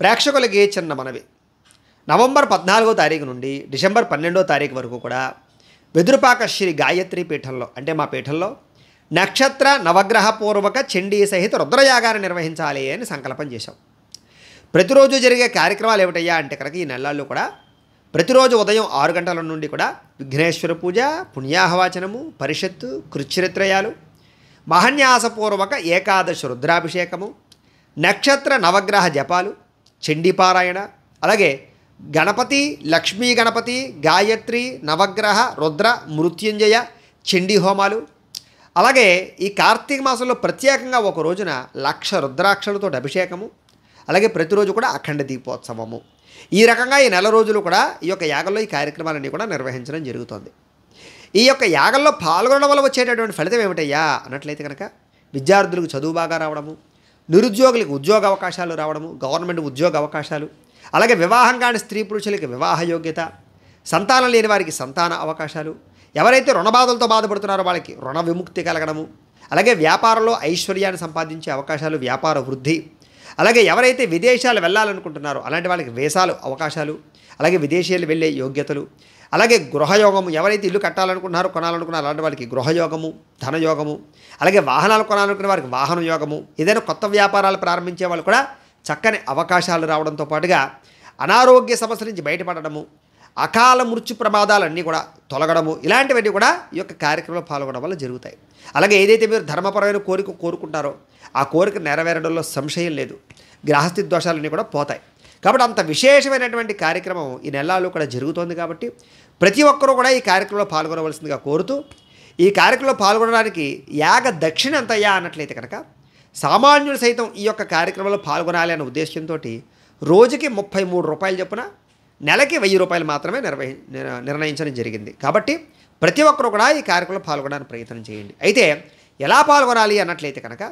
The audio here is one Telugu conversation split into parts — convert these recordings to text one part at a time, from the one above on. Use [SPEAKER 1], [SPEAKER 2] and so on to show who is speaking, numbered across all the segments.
[SPEAKER 1] ప్రేక్షకులకి చిన్న మనవి నవంబర్ పద్నాలుగో తారీఖు నుండి డిసెంబర్ పన్నెండో తారీఖు వరకు కూడా వెదురుపాక శ్రీ గాయత్రి పీఠంలో అంటే మా పీఠంలో నక్షత్ర నవగ్రహ పూర్వక చండీ సహిత రుద్రయాగాన్ని నిర్వహించాలి అని సంకల్పం చేశాం ప్రతిరోజు జరిగే కార్యక్రమాలు ఏమిటయ్యా అంటే కనుక ఈ నెలల్లో కూడా ప్రతిరోజు ఉదయం ఆరు గంటల నుండి కూడా విఘ్నేశ్వర పూజ పుణ్యాహవాచనము పరిషత్తు కృచ్చరిత్రయాలు మహన్యాసపూర్వక ఏకాదశి రుద్రాభిషేకము నక్షత్ర నవగ్రహ జపాలు చండీపారాయణ అలాగే గణపతి లక్ష్మీ గణపతి గాయత్రి నవగ్రహ రుద్ర మృత్యుంజయ చండీ హోమాలు అలాగే ఈ కార్తీక మాసంలో ప్రత్యేకంగా ఒక రోజున లక్ష రుద్రాక్షలతో అభిషేకము అలాగే ప్రతిరోజు కూడా అఖండ దీపోత్సవము ఈ రకంగా ఈ నెల రోజులు కూడా ఈ యొక్క యాగంలో ఈ కార్యక్రమాలన్నీ కూడా నిర్వహించడం జరుగుతుంది ఈ యొక్క యాగంలో పాల్గొనడం వల్ల వచ్చేటటువంటి ఫలితం ఏమిటయ్యా అన్నట్లయితే కనుక విద్యార్థులకు చదువు బాగా రావడము నిరుద్యోగులకు ఉద్యోగ అవకాశాలు రావడము గవర్నమెంట్ ఉద్యోగ అవకాశాలు అలాగే వివాహం కాని స్త్రీ పురుషులకి వివాహ యోగ్యత సంతానం లేని వారికి సంతాన అవకాశాలు ఎవరైతే రుణబాధలతో బాధపడుతున్నారో వాళ్ళకి రుణ విముక్తి కలగడము అలాగే వ్యాపారంలో ఐశ్వర్యాన్ని సంపాదించే అవకాశాలు వ్యాపార వృద్ధి అలాగే ఎవరైతే విదేశాలు వెళ్ళాలనుకుంటున్నారో అలాంటి వాళ్ళకి వేసాలు అవకాశాలు అలాగే విదేశీయులు వెళ్ళే యోగ్యతలు అలాగే గృహయోగము ఎవరైతే ఇల్లు కట్టాలనుకున్నారో కొనాలనుకున్నారో అలాంటి వాళ్ళకి గృహయోగము ధనయోగము అలాగే వాహనాలు కొనాలనుకునే వారికి వాహన యోగము ఏదైనా కొత్త వ్యాపారాలు ప్రారంభించే వాళ్ళు కూడా చక్కని అవకాశాలు రావడంతో పాటుగా అనారోగ్య సమస్య నుంచి బయటపడడము అకాల మృత్యు ప్రమాదాలన్నీ కూడా తొలగడము ఇలాంటివన్నీ కూడా ఈ యొక్క కార్యక్రమంలో పాల్గొనడం వల్ల జరుగుతాయి అలాగే ఏదైతే మీరు ధర్మపరమైన కోరిక కోరుకుంటారో ఆ కోరిక నెరవేరడంలో సంశయం లేదు గ్రహస్థి దోషాలన్నీ కూడా పోతాయి కాబట్టి అంత విశేషమైనటువంటి కార్యక్రమం ఈ నెలలో కూడా జరుగుతోంది కాబట్టి ప్రతి ఒక్కరూ కూడా ఈ కార్యక్రమంలో పాల్గొనవలసిందిగా కోరుతూ ఈ కార్యక్రమంలో పాల్గొనడానికి యాగ దక్షిణ అంతయ్యా అన్నట్లయితే కనుక సామాన్యులు సైతం ఈ యొక్క కార్యక్రమంలో పాల్గొనాలి అనే ఉద్దేశంతో రోజుకి ముప్పై మూడు రూపాయలు చొప్పున నెలకి వెయ్యి రూపాయలు మాత్రమే నిర్వహి నిర్ణయించడం జరిగింది కాబట్టి ప్రతి ఒక్కరూ కూడా ఈ కార్యక్రమంలో పాల్గొనడానికి ప్రయత్నం చేయండి అయితే ఎలా పాల్గొనాలి అన్నట్లయితే కనుక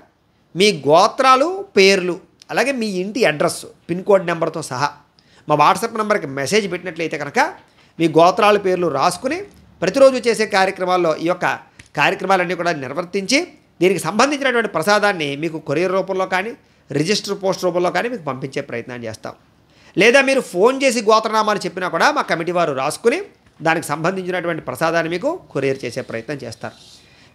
[SPEAKER 1] మీ గోత్రాలు పేర్లు అలాగే మీ ఇంటి అడ్రస్ పిన్ కోడ్ నెంబర్తో సహా మా వాట్సాప్ నెంబర్కి మెసేజ్ పెట్టినట్లయితే కనుక మీ గోత్రాల పేర్లు రాసుకుని ప్రతిరోజు చేసే కార్యక్రమాల్లో ఈ యొక్క కార్యక్రమాలన్నీ కూడా నిర్వర్తించి దీనికి సంబంధించినటువంటి ప్రసాదాన్ని మీకు కొరియర్ రూపంలో కానీ రిజిస్టర్ పోస్ట్ రూపంలో కానీ మీకు పంపించే ప్రయత్నం చేస్తాం లేదా మీరు ఫోన్ చేసి గోత్రనామాలు చెప్పినా కూడా మా కమిటీ వారు రాసుకుని దానికి సంబంధించినటువంటి ప్రసాదాన్ని మీకు కొరియర్ చేసే ప్రయత్నం చేస్తారు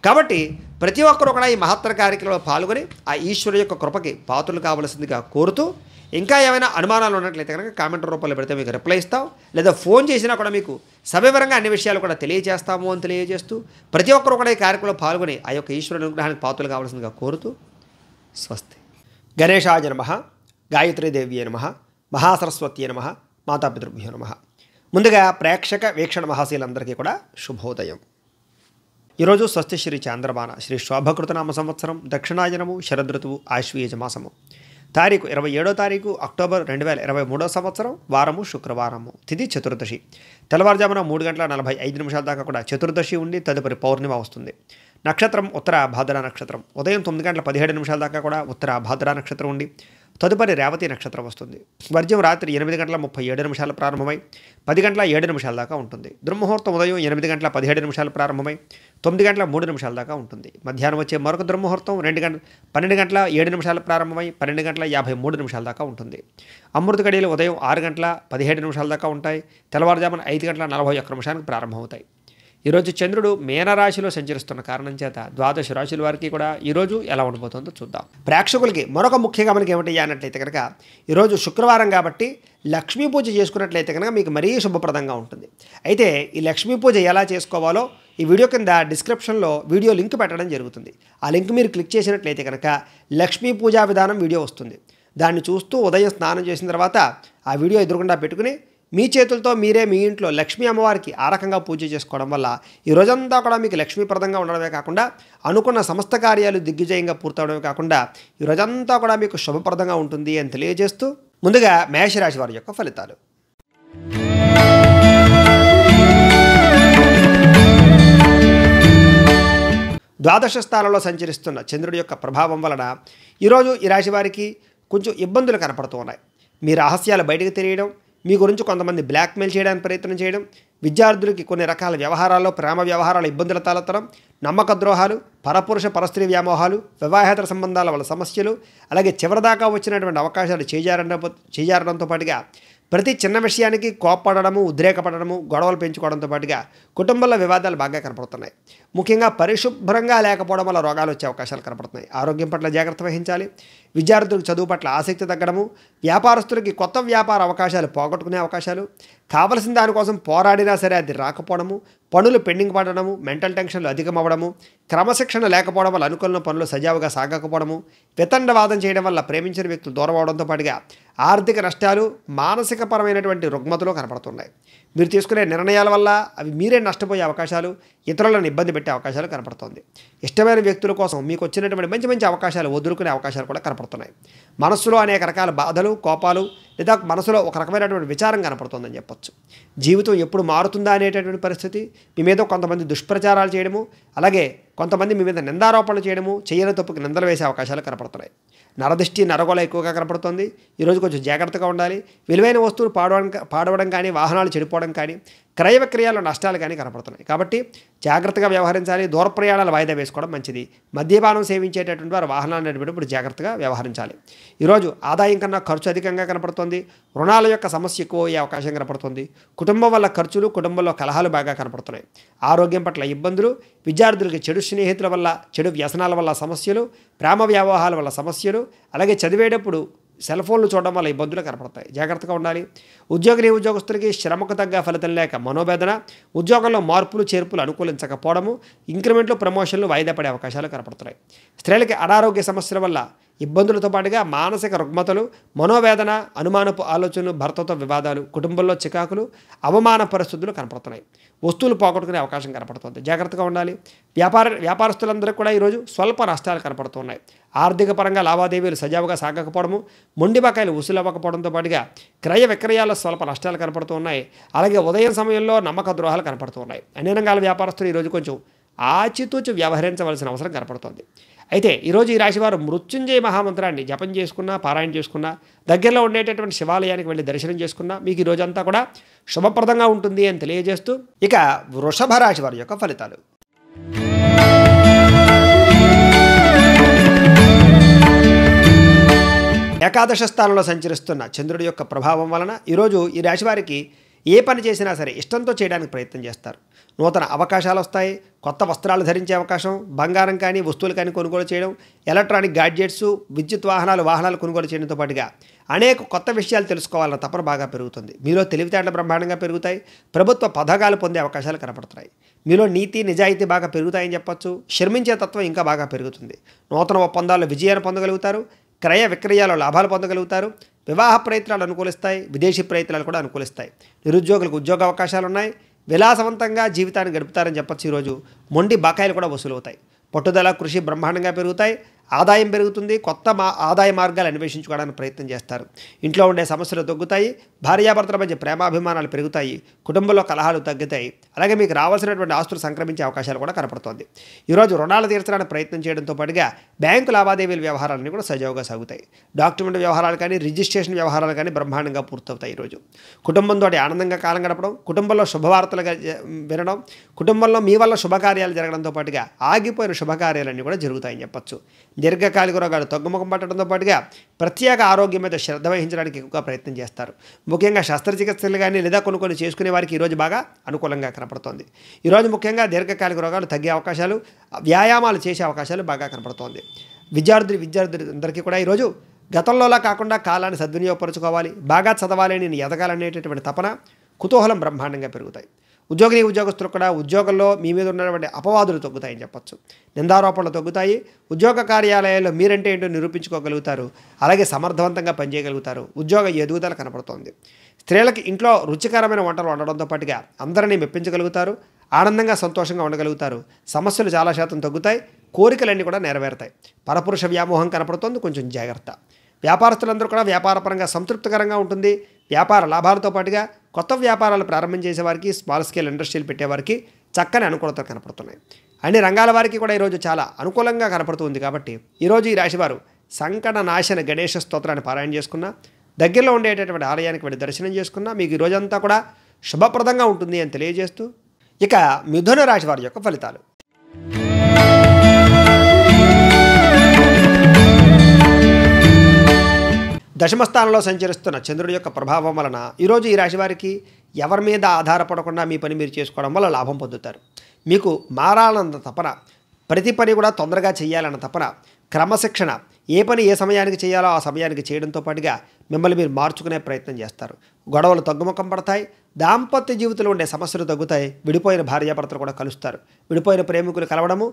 [SPEAKER 1] కాబట్టి ప్రతి ఒక్కరూ కూడా ఈ మహత్తర కార్యక్రమంలో పాల్గొని ఆ ఈశ్వరు యొక్క కృపకి పాత్రలు కావలసిందిగా కోరుతూ ఇంకా ఏమైనా అనుమానాలు ఉన్నట్లయితే కనుక కామెంట్ రూపంలో పెడితే మీకు రిప్లై ఇస్తాం లేదా ఫోన్ చేసినా కూడా మీకు సవివరంగా అన్ని విషయాలు కూడా తెలియజేస్తాము అని తెలియజేస్తూ ప్రతి ఒక్కరు కూడా ఈ కార్యక్రమంలో పాల్గొని ఆ యొక్క ఈశ్వరు అనుగ్రహానికి పాత్రలు కావాల్సిందిగా కోరుతూ స్వస్తి గణేశాయ నమ గాయత్రీదేవి నమ మహాసరస్వతి నమ మాతాపితృభ్యో నమ ముందుగా ప్రేక్షక వీక్షణ మహాశీలందరికీ కూడా శుభోదయం ఈరోజు స్వస్తి శ్రీ చాంద్రబాన శ్రీ శోభకృతనామ సంవత్సరం దక్షిణాయనము శరదృతువు ఆశ్వీయజమాసము తారీఖు ఇరవై ఏడో తారీఖు అక్టోబర్ రెండు వేల ఇరవై మూడో సంవత్సరం వారము శుక్రవారము తిది చతుర్దశి తెల్లవారుజామున మూడు గంటల నలభై ఐదు నిమిషాల దాకా కూడా చతుర్దశి ఉండి తదుపరి పౌర్ణిమ వస్తుంది నక్షత్రం ఉత్తర భాద్రా నక్షత్రం ఉదయం తొమ్మిది గంటల పదిహేడు నిమిషాల దాకా కూడా ఉత్తర భాద్రా నక్షత్రం ఉండి తదుపరి రేవతి నక్షత్రం వస్తుంది వర్జం రాత్రి ఎనిమిది గంటల ముప్పై ఏడు నిమిషాలు ప్రారంభమై పది గంటల ఏడు నిమిషాల దాకా ఉంటుంది దుర్ముహూర్తం ఉదయం ఎనిమిది గంటల పదిహేడు నిమిషాలు ప్రారంభమై తొమ్మిది గంటల మూడు నిమిషాల దాకా ఉంటుంది మధ్యాహ్నం వచ్చే మరొక దుర్ముహూర్తం రెండు గంట పన్నెండు గంటల ఏడు నిమిషాలు ప్రారంభమై పన్నెండు గంటల యాభై మూడు నిమిషాల దాకా ఉంటుంది అమృత గడియలు ఉదయం ఆరు గంటల పదిహేడు నిమిషాల దాకా ఉంటాయి తెల్లవారుజామున ఐదు గంటల నలభై ఒక్క నిమిషానికి ప్రారంభమవుతాయి ఈరోజు చంద్రుడు మీనరాశిలో సంచరిస్తున్న కారణం చేత ద్వాదశ రాశుల వారికి కూడా ఈరోజు ఎలా ఉండబోతుందో చూద్దాం ప్రేక్షకులకి మరొక ముఖ్య మనకి ఏమిటి అన్నట్లయితే కనుక ఈరోజు శుక్రవారం కాబట్టి లక్ష్మీ పూజ చేసుకున్నట్లయితే కనుక మీకు మరీ శుభప్రదంగా ఉంటుంది అయితే ఈ లక్ష్మీ పూజ ఎలా చేసుకోవాలో ఈ వీడియో కింద డిస్క్రిప్షన్లో వీడియో లింక్ పెట్టడం జరుగుతుంది ఆ లింక్ మీరు క్లిక్ చేసినట్లయితే కనుక లక్ష్మీ పూజా విధానం వీడియో వస్తుంది దాన్ని చూస్తూ ఉదయం స్నానం చేసిన తర్వాత ఆ వీడియో ఎదురుగుండా పెట్టుకుని మీ చేతులతో మీరే మీ ఇంట్లో లక్ష్మీ అమ్మవారికి ఆ రకంగా పూజ చేసుకోవడం వల్ల ఈ రోజంతా కూడా మీకు లక్ష్మీప్రదంగా ఉండడమే కాకుండా అనుకున్న సమస్త కార్యాలు దిగ్విజయంగా పూర్తవడమే కాకుండా ఈ రోజంతా కూడా మీకు శుభప్రదంగా ఉంటుంది అని తెలియజేస్తూ ముందుగా మేషరాశి వారి యొక్క ఫలితాలు ద్వాదశ స్థానంలో సంచరిస్తున్న చంద్రుడి యొక్క ప్రభావం వలన ఈరోజు ఈ రాశి వారికి కొంచెం ఇబ్బందులు కనపడుతూ ఉన్నాయి మీ రహస్యాలు బయటకు తెలియడం మీ గురించి కొంతమంది బ్లాక్మెయిల్ చేయడానికి ప్రయత్నం చేయడం విద్యార్థులకి కొన్ని రకాల వ్యవహారాల్లో ప్రేమ వ్యవహారాల ఇబ్బందులు తలెత్తడం నమ్మక ద్రోహాలు పరపురుష పరస్త్రీ వ్యామోహాలు వివాహేతర సంబంధాల వల్ల సమస్యలు అలాగే చివరిదాకా వచ్చినటువంటి అవకాశాలు చేజారడం చేజారడంతో పాటుగా ప్రతి చిన్న విషయానికి కోప్పడము ఉద్రేకపడము గొడవలు పెంచుకోవడంతో పాటుగా కుటుంబంలో వివాదాలు బాగా కనపడుతున్నాయి ముఖ్యంగా పరిశుభ్రంగా లేకపోవడం వల్ల రోగాలు వచ్చే అవకాశాలు కనపడుతున్నాయి ఆరోగ్యం పట్ల జాగ్రత్త వహించాలి విద్యార్థులకు చదువు పట్ల ఆసక్తి తగ్గడము వ్యాపారస్తులకి కొత్త వ్యాపార అవకాశాలు పోగొట్టుకునే అవకాశాలు కావలసిన దానికోసం పోరాడినా సరే అది రాకపోవడము పనులు పెండింగ్ పడడము మెంటల్ టెన్షన్లు అధికమవ్వడము క్రమశిక్షణ లేకపోవడం వల్ల అనుకూలన పనులు సజావుగా సాగకపోవడము వితండవాదం చేయడం వల్ల ప్రేమించిన వ్యక్తులు దూరం అవడంతో పాటుగా ఆర్థిక నష్టాలు మానసికపరమైనటువంటి రుగ్మతలు కనపడుతున్నాయి మీరు తీసుకునే నిర్ణయాల వల్ల అవి మీరే నష్టపోయే అవకాశాలు ఇతరులను ఇబ్బంది పెట్టే అవకాశాలు కనపడుతుంది ఇష్టమైన వ్యక్తుల కోసం మీకు వచ్చినటువంటి మంచి మంచి అవకాశాలు వదులుకునే అవకాశాలు కూడా కనపడుతున్నాయి మనస్సులో అనేక రకాల బాధలు కోపాలు లేదా మనసులో ఒక రకమైనటువంటి విచారం కనపడుతుందని చెప్పొచ్చు జీవితం ఎప్పుడు మారుతుందా అనేటటువంటి పరిస్థితి మీ మీద కొంతమంది దుష్ప్రచారాలు చేయడము అలాగే కొంతమంది మీ మీద నిందారోపణలు చేయడము చేయని తప్పుకి నిందలు వేసే అవకాశాలు కనపడుతున్నాయి నరదృష్టి నరగోళ ఎక్కువగా కనపడుతుంది ఈరోజు కొంచెం జాగ్రత్తగా ఉండాలి విలువైన వస్తువులు పాడవడం పాడవడం కానీ వాహనాలు చెడిపోవడం కానీ క్రయ విక్రయాల్లో నష్టాలు కానీ కనపడుతున్నాయి కాబట్టి జాగ్రత్తగా వ్యవహరించాలి దూర ప్రయాణాలు వాయిదా వేసుకోవడం మంచిది మద్యపానం సేవించేటటువంటి వారు వాహనాలు నడిపేటప్పుడు జాగ్రత్తగా వ్యవహరించాలి ఈరోజు ఆదాయం కన్నా ఖర్చు అధికంగా కనపడుతుంది రుణాల యొక్క సమస్య ఎక్కువ అయ్యే అవకాశం కనపడుతుంది కుటుంబం వల్ల ఖర్చులు కుటుంబంలో కలహాలు బాగా కనపడుతున్నాయి ఆరోగ్యం పట్ల ఇబ్బందులు విద్యార్థులకి చెడు స్నేహితుల వల్ల చెడు వ్యసనాల వల్ల సమస్యలు ప్రేమ వ్యవహారాల వల్ల సమస్యలు అలాగే చదివేటప్పుడు సెల్ ఫోన్లు చూడడం వల్ల ఇబ్బందులు కనపడతాయి జాగ్రత్తగా ఉండాలి ఉద్యోగ ఉద్యోగస్తులకి శ్రమకు తగ్గ ఫలితం లేక మనోవేదన ఉద్యోగంలో మార్పులు చేర్పులు అనుకూలించకపోవడము ఇంక్రిమెంట్లు ప్రమోషన్లు వాయిదా పడే అవకాశాలు కనపడుతున్నాయి స్త్రీలకి అనారోగ్య సమస్యల వల్ల ఇబ్బందులతో పాటుగా మానసిక రుగ్మతలు మనోవేదన అనుమానపు ఆలోచనలు భర్తతో వివాదాలు కుటుంబంలో చికాకులు అవమాన పరిస్థితులు కనపడుతున్నాయి వస్తువులు పోగొట్టుకునే అవకాశం కనపడుతుంది జాగ్రత్తగా ఉండాలి వ్యాపార వ్యాపారస్తులందరూ కూడా ఈరోజు స్వల్ప నష్టాలు కనపడుతున్నాయి ఆర్థిక పరంగా లావాదేవీలు సజావుగా సాగకపోవడము మొండి బకాయిలు ఉసులవ్వకపోవడంతో పాటుగా క్రయ విక్రయాల స్వల్ప నష్టాలు కనపడుతున్నాయి అలాగే ఉదయం సమయంలో నమ్మక ద్రోహాలు కనపడుతున్నాయి అన్ని రంగాల వ్యాపారస్తులు ఈరోజు కొంచెం ఆచితూచి వ్యవహరించవలసిన అవసరం కనపడుతుంది అయితే ఈరోజు ఈ రాశివారు మృత్యుంజయ మహామంత్రాన్ని జపం చేసుకున్నా పారాయణ చేసుకున్నా దగ్గరలో ఉండేటటువంటి శివాలయానికి వెళ్ళి దర్శనం చేసుకున్నా మీకు ఈ రోజంతా కూడా శుభప్రదంగా ఉంటుంది అని తెలియజేస్తూ ఇక వృషభ రాశి వారి యొక్క ఫలితాలు ఏకాదశ స్థానంలో సంచరిస్తున్న చంద్రుడి యొక్క ప్రభావం వలన ఈరోజు ఈ రాశివారికి ఏ పని చేసినా సరే ఇష్టంతో చేయడానికి ప్రయత్నం చేస్తారు నూతన అవకాశాలు వస్తాయి కొత్త వస్త్రాలు ధరించే అవకాశం బంగారం కానీ వస్తువులు కానీ కొనుగోలు చేయడం ఎలక్ట్రానిక్ గాడ్జెట్స్ విద్యుత్ వాహనాలు వాహనాలు కొనుగోలు చేయడంతో పాటుగా అనేక కొత్త విషయాలు తెలుసుకోవాలన్న తపన బాగా పెరుగుతుంది మీలో తెలివితేటలు బ్రహ్మాండంగా పెరుగుతాయి ప్రభుత్వ పథకాలు పొందే అవకాశాలు కనపడుతున్నాయి మీలో నీతి నిజాయితీ బాగా పెరుగుతాయని చెప్పొచ్చు శ్రమించే తత్వం ఇంకా బాగా పెరుగుతుంది నూతన ఒప్పందాల్లో విజయాన్ని పొందగలుగుతారు క్రయ విక్రయాలు లాభాలు పొందగలుగుతారు వివాహ ప్రయత్నాలు అనుకూలిస్తాయి విదేశీ ప్రయత్నాలు కూడా అనుకూలిస్తాయి నిరుద్యోగులకు ఉద్యోగ అవకాశాలు ఉన్నాయి విలాసవంతంగా జీవితాన్ని గడుపుతారని చెప్పచ్చు ఈరోజు మొండి బకాయిలు కూడా వసూలవుతాయి పట్టుదల కృషి బ్రహ్మాండంగా పెరుగుతాయి ఆదాయం పెరుగుతుంది కొత్త మా ఆదాయ మార్గాలు అన్వేషించుకోవడానికి ప్రయత్నం చేస్తారు ఇంట్లో ఉండే సమస్యలు తగ్గుతాయి భార్యాభర్తల మధ్య ప్రేమాభిమానాలు పెరుగుతాయి కుటుంబంలో కలహాలు తగ్గుతాయి అలాగే మీకు రావాల్సినటువంటి ఆస్తులు సంక్రమించే అవకాశాలు కూడా కనపడుతోంది ఈరోజు రుణాలు తీర్చడానికి ప్రయత్నం చేయడంతో పాటుగా బ్యాంకు లావాదేవీల వ్యవహారాలన్నీ కూడా సజావుగా సాగుతాయి డాక్యుమెంట్ వ్యవహారాలు కానీ రిజిస్ట్రేషన్ వ్యవహారాలు కానీ బ్రహ్మాండంగా పూర్తవుతాయి ఈరోజు కుటుంబంతో ఆనందంగా కాలం గడపడం కుటుంబంలో శుభవార్తలు వినడం కుటుంబంలో మీ వల్ల శుభకార్యాలు జరగడంతో పాటుగా ఆగిపోయిన శుభకార్యాలన్నీ కూడా జరుగుతాయని చెప్పచ్చు దీర్ఘకాలిక రోగాలు తగ్గుముఖం పట్టడంతో పాటుగా ప్రత్యేక ఆరోగ్యం మీద శ్రద్ధ వహించడానికి ఎక్కువగా ప్రయత్నం చేస్తారు ముఖ్యంగా శస్త్రచికిత్సలు కానీ లేదా కొన్ని కొన్ని చేసుకునే వారికి ఈరోజు బాగా అనుకూలంగా కనపడుతోంది ఈరోజు ముఖ్యంగా దీర్ఘకాలిక రోగాలు తగ్గే అవకాశాలు వ్యాయామాలు చేసే అవకాశాలు బాగా కనపడుతోంది విద్యార్థులు విద్యార్థులందరికీ కూడా ఈరోజు గతంలోలా కాకుండా కాలాన్ని సద్వినియోగపరచుకోవాలి బాగా చదవాలి నేను ఎదగాలనేటటువంటి తపన కుతూహలం బ్రహ్మాండంగా పెరుగుతాయి ఉద్యోగిని ఉద్యోగస్తులు కూడా ఉద్యోగంలో మీ మీద ఉన్నటువంటి అపవాదులు తగ్గుతాయని చెప్పచ్చు నిందారోపణలు తగ్గుతాయి ఉద్యోగ కార్యాలయాల్లో మీరంటే ఏంటో నిరూపించుకోగలుగుతారు అలాగే సమర్థవంతంగా పనిచేయగలుగుతారు ఉద్యోగ ఎదుగుదల కనపడుతోంది స్త్రీలకు ఇంట్లో రుచికరమైన వంటలు వండడంతో పాటుగా అందరినీ మెప్పించగలుగుతారు ఆనందంగా సంతోషంగా ఉండగలుగుతారు సమస్యలు చాలా శాతం తగ్గుతాయి కోరికలన్నీ కూడా నెరవేరుతాయి పరపురుష వ్యామోహం కనపడుతోంది కొంచెం జాగ్రత్త వ్యాపారస్తులందరూ కూడా వ్యాపారపరంగా సంతృప్తికరంగా ఉంటుంది వ్యాపార లాభాలతో పాటుగా కొత్త వ్యాపారాలు ప్రారంభం చేసేవారికి స్మాల్ స్కేల్ ఇండస్ట్రీలు పెట్టేవారికి చక్కని అనుకూలతలు కనపడుతున్నాయి అన్ని రంగాల వారికి కూడా ఈరోజు చాలా అనుకూలంగా కనపడుతుంది కాబట్టి ఈరోజు ఈ రాశివారు సంకట నాశన గణేష స్తోత్రాన్ని పారాయణ చేసుకున్న దగ్గరలో ఉండేటటువంటి ఆలయానికి వెళ్ళి దర్శనం చేసుకున్న మీకు ఈరోజంతా రోజంతా కూడా శుభప్రదంగా ఉంటుంది అని తెలియజేస్తూ ఇక మిథున రాశి వారి యొక్క ఫలితాలు దశమస్థానంలో సంచరిస్తున్న చంద్రుడి యొక్క ప్రభావం వలన ఈరోజు ఈ రాశి వారికి ఎవరి మీద ఆధారపడకుండా మీ పని మీరు చేసుకోవడం వల్ల లాభం పొందుతారు మీకు మారాలన్న తపన ప్రతి పని కూడా తొందరగా చేయాలన్న తపన క్రమశిక్షణ ఏ పని ఏ సమయానికి చేయాలో ఆ సమయానికి చేయడంతో పాటుగా మిమ్మల్ని మీరు మార్చుకునే ప్రయత్నం చేస్తారు గొడవలు తగ్గుముఖం పడతాయి దాంపత్య జీవితంలో ఉండే సమస్యలు తగ్గుతాయి విడిపోయిన భార్యాభర్తలు కూడా కలుస్తారు విడిపోయిన ప్రేమికులు కలవడము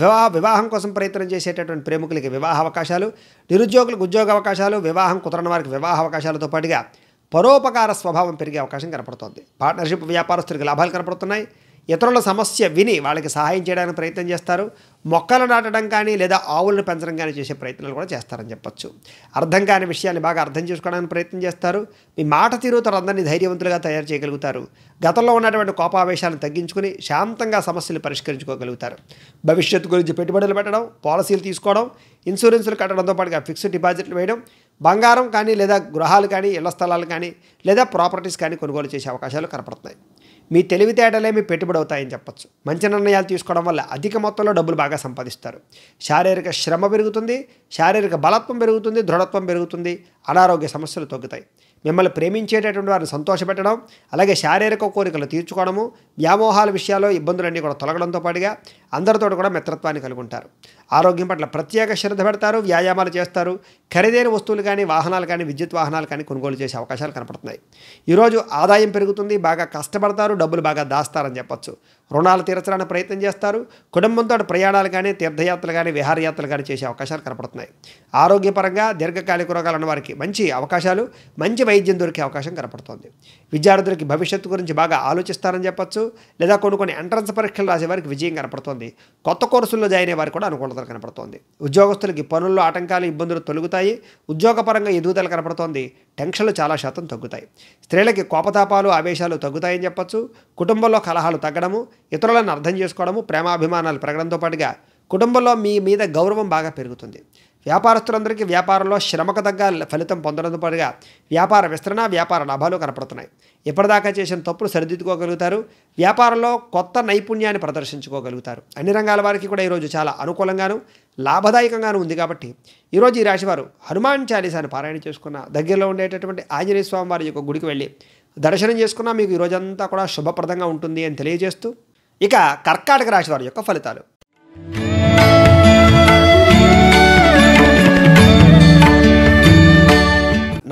[SPEAKER 1] వివాహ వివాహం కోసం ప్రయత్నం చేసేటటువంటి ప్రేమికులకి వివాహ అవకాశాలు నిరుద్యోగులకు ఉద్యోగ అవకాశాలు వివాహం కుదరని వారికి వివాహ అవకాశాలతో పాటుగా పరోపకార స్వభావం పెరిగే అవకాశం కనపడుతోంది పార్ట్నర్షిప్ వ్యాపారస్తులకు లాభాలు కనపడుతున్నాయి ఇతరుల సమస్య విని వాళ్ళకి సహాయం చేయడానికి ప్రయత్నం చేస్తారు మొక్కలు నాటడం కానీ లేదా ఆవులను పెంచడం కానీ చేసే ప్రయత్నాలు కూడా చేస్తారని చెప్పచ్చు అర్థం కాని విషయాన్ని బాగా అర్థం చేసుకోవడానికి ప్రయత్నం చేస్తారు మీ మాట తీరుతారు అందరినీ ధైర్యవంతులుగా తయారు చేయగలుగుతారు గతంలో ఉన్నటువంటి కోపావేశాలను తగ్గించుకుని శాంతంగా సమస్యలు పరిష్కరించుకోగలుగుతారు భవిష్యత్తు గురించి పెట్టుబడులు పెట్టడం పాలసీలు తీసుకోవడం ఇన్సూరెన్సులు కట్టడంతో పాటుగా ఫిక్స్డ్ డిపాజిట్లు వేయడం బంగారం కానీ లేదా గృహాలు కానీ ఇళ్ల స్థలాలు కానీ లేదా ప్రాపర్టీస్ కానీ కొనుగోలు చేసే అవకాశాలు కనపడుతున్నాయి మీ తెలివితేటలే మీ పెట్టుబడి అవుతాయని చెప్పచ్చు మంచి నిర్ణయాలు తీసుకోవడం వల్ల అధిక మొత్తంలో డబ్బులు బాగా సంపాదిస్తారు శారీరక శ్రమ పెరుగుతుంది శారీరక బలత్వం పెరుగుతుంది దృఢత్వం పెరుగుతుంది అనారోగ్య సమస్యలు తగ్గుతాయి మిమ్మల్ని ప్రేమించేటటువంటి వారిని సంతోషపెట్టడం అలాగే శారీరక కోరికలు తీర్చుకోవడము వ్యామోహాల విషయాల్లో ఇబ్బందులన్నీ కూడా తొలగడంతో పాటుగా అందరితో కూడా మిత్రత్వాన్ని కలిగి ఉంటారు ఆరోగ్యం పట్ల ప్రత్యేక శ్రద్ధ పెడతారు వ్యాయామాలు చేస్తారు ఖరీదైన వస్తువులు కానీ వాహనాలు కానీ విద్యుత్ వాహనాలు కానీ కొనుగోలు చేసే అవకాశాలు కనపడుతున్నాయి ఈరోజు ఆదాయం పెరుగుతుంది బాగా కష్టపడతారు డబ్బులు బాగా దాస్తారని చెప్పచ్చు రుణాలు తీర్చడానికి ప్రయత్నం చేస్తారు కుటుంబంతో ప్రయాణాలు కానీ తీర్థయాత్రలు కానీ విహారయాత్రలు కానీ చేసే అవకాశాలు కనపడుతున్నాయి ఆరోగ్యపరంగా దీర్ఘకాలిక రోగాలు ఉన్న వారికి మంచి అవకాశాలు మంచి వైద్యం దొరికే అవకాశం కనపడుతుంది విద్యార్థులకి భవిష్యత్తు గురించి బాగా ఆలోచిస్తారని చెప్పొచ్చు లేదా కొన్ని కొన్ని ఎంట్రన్స్ పరీక్షలు రాసే వారికి విజయం కనపడుతుంది కొత్త కోర్సుల్లో జాయిన్ అయ్యే వారికి కూడా అనుకూలతలు కనపడుతుంది ఉద్యోగస్తులకి పనుల్లో ఆటంకాలు ఇబ్బందులు తొలుగుతాయి ఉద్యోగపరంగా ఎదుగుదల కనపడుతోంది టెన్షన్లు చాలా శాతం తగ్గుతాయి స్త్రీలకి కోపతాపాలు ఆవేశాలు తగ్గుతాయని చెప్పచ్చు కుటుంబంలో కలహాలు తగ్గడము ఇతరులను అర్థం చేసుకోవడము ప్రేమాభిమానాలు పెరగడంతో పాటుగా కుటుంబంలో మీ మీద గౌరవం బాగా పెరుగుతుంది వ్యాపారస్తులందరికీ వ్యాపారంలో శ్రమకు తగ్గ ఫలితం పాటుగా వ్యాపార విస్తరణ వ్యాపార లాభాలు కనపడుతున్నాయి ఇప్పటిదాకా చేసిన తప్పులు సరిదిద్దుకోగలుగుతారు వ్యాపారంలో కొత్త నైపుణ్యాన్ని ప్రదర్శించుకోగలుగుతారు అన్ని రంగాల వారికి కూడా ఈరోజు చాలా అనుకూలంగాను లాభదాయకంగాను ఉంది కాబట్టి ఈరోజు ఈ రాశివారు హనుమాన్ చాలీసాను పారాయణ చేసుకున్న దగ్గరలో ఉండేటటువంటి ఆంజనేయ స్వామి వారి యొక్క గుడికి వెళ్ళి దర్శనం చేసుకున్నా మీకు ఈరోజంతా కూడా శుభప్రదంగా ఉంటుంది అని తెలియజేస్తూ ఇక కర్కాటక రాశి వారి యొక్క ఫలితాలు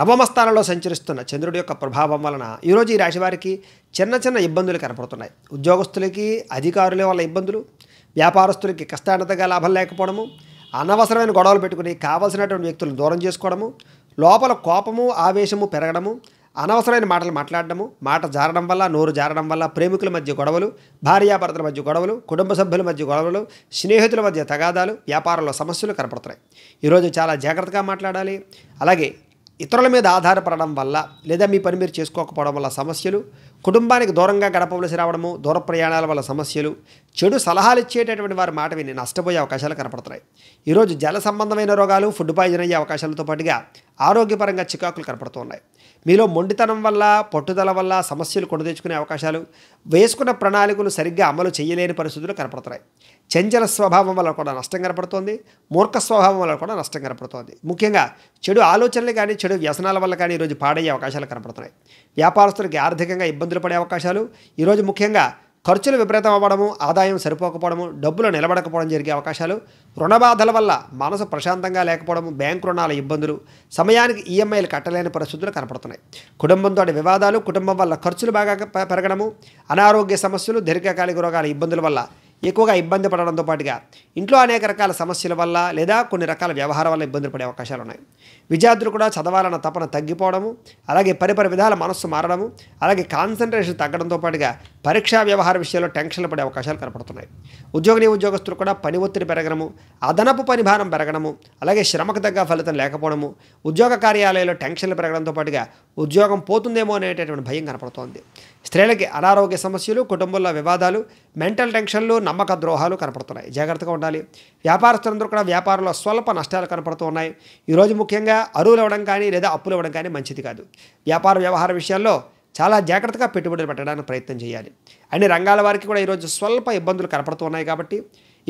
[SPEAKER 1] నవమ స్థానంలో సంచరిస్తున్న చంద్రుడి యొక్క ప్రభావం వలన ఈరోజు ఈ రాశివారికి చిన్న చిన్న ఇబ్బందులు కనపడుతున్నాయి ఉద్యోగస్తులకి అధికారుల వల్ల ఇబ్బందులు వ్యాపారస్తులకి కష్టానతగా లాభం లేకపోవడము అనవసరమైన గొడవలు పెట్టుకుని కావలసినటువంటి వ్యక్తులను దూరం చేసుకోవడము లోపల కోపము ఆవేశము పెరగడము అనవసరమైన మాటలు మాట్లాడడము మాట జారడం వల్ల నోరు జారడం వల్ల ప్రేమికుల మధ్య గొడవలు భార్యాభర్తల మధ్య గొడవలు కుటుంబ సభ్యుల మధ్య గొడవలు స్నేహితుల మధ్య తగాదాలు వ్యాపారంలో సమస్యలు కనపడుతున్నాయి ఈరోజు చాలా జాగ్రత్తగా మాట్లాడాలి అలాగే ఇతరుల మీద ఆధారపడడం వల్ల లేదా మీ పని మీరు చేసుకోకపోవడం వల్ల సమస్యలు కుటుంబానికి దూరంగా గడపవలసి రావడము దూర ప్రయాణాల వల్ల సమస్యలు చెడు సలహాలు ఇచ్చేటటువంటి వారి మాట విని నష్టపోయే అవకాశాలు కనపడుతున్నాయి ఈరోజు జల సంబంధమైన రోగాలు ఫుడ్ పాయిజన్ అయ్యే అవకాశాలతో పాటుగా ఆరోగ్యపరంగా చికాకులు కనపడుతున్నాయి మీలో మొండితనం వల్ల పట్టుదల వల్ల సమస్యలు కొని తెచ్చుకునే అవకాశాలు వేసుకున్న ప్రణాళికలు సరిగ్గా అమలు చేయలేని పరిస్థితులు కనపడుతున్నాయి చంచల స్వభావం వల్ల కూడా నష్టం కనపడుతోంది మూర్ఖ స్వభావం వల్ల కూడా నష్టం కనపడుతోంది ముఖ్యంగా చెడు ఆలోచనలు కానీ చెడు వ్యసనాల వల్ల కానీ ఈరోజు పాడయ్యే అవకాశాలు కనపడుతున్నాయి వ్యాపారస్తులకి ఆర్థికంగా ఇబ్బందులు పడే అవకాశాలు ఈరోజు ముఖ్యంగా ఖర్చులు విపరీతం అవ్వడము ఆదాయం సరిపోకపోవడము డబ్బులు నిలబడకపోవడం జరిగే అవకాశాలు రుణబాధల వల్ల మనసు ప్రశాంతంగా లేకపోవడము బ్యాంకు రుణాల ఇబ్బందులు సమయానికి ఈఎంఐలు కట్టలేని పరిస్థితులు కనపడుతున్నాయి కుటుంబంతో వివాదాలు కుటుంబం వల్ల ఖర్చులు బాగా పెరగడము అనారోగ్య సమస్యలు దీర్ఘకాలిక రోగాల ఇబ్బందుల వల్ల ఎక్కువగా ఇబ్బంది పడడంతో పాటుగా ఇంట్లో అనేక రకాల సమస్యల వల్ల లేదా కొన్ని రకాల వ్యవహారం వల్ల ఇబ్బందులు పడే అవకాశాలు ఉన్నాయి విద్యార్థులు కూడా చదవాలన్న తపన తగ్గిపోవడము అలాగే పరిపరి విధాల మనస్సు మారడము అలాగే కాన్సన్ట్రేషన్ తగ్గడంతో పాటుగా పరీక్షా వ్యవహార విషయంలో టెన్షన్లు పడే అవకాశాలు కనపడుతున్నాయి ఉద్యోగ ఉద్యోగస్తులు కూడా పని ఒత్తిడి పెరగడము అదనపు పనిభారం పెరగడము అలాగే శ్రమకు తగ్గ ఫలితం లేకపోవడము ఉద్యోగ కార్యాలయంలో టెన్షన్లు పెరగడంతో పాటుగా ఉద్యోగం పోతుందేమో అనేటటువంటి భయం కనపడుతోంది స్త్రీలకి అనారోగ్య సమస్యలు కుటుంబంలో వివాదాలు మెంటల్ టెన్షన్లు నమ్మక ద్రోహాలు కనపడుతున్నాయి జాగ్రత్తగా ఉండాలి వ్యాపారస్తులందరూ కూడా వ్యాపారంలో స్వల్ప నష్టాలు కనపడుతూ ఉన్నాయి ఈరోజు ముఖ్యంగా అరువులు ఇవ్వడం కానీ లేదా అప్పులు ఇవ్వడం కానీ మంచిది కాదు వ్యాపార వ్యవహార విషయాల్లో చాలా జాగ్రత్తగా పెట్టుబడులు పెట్టడానికి ప్రయత్నం చేయాలి అన్ని రంగాల వారికి కూడా ఈరోజు స్వల్ప ఇబ్బందులు కనపడుతున్నాయి కాబట్టి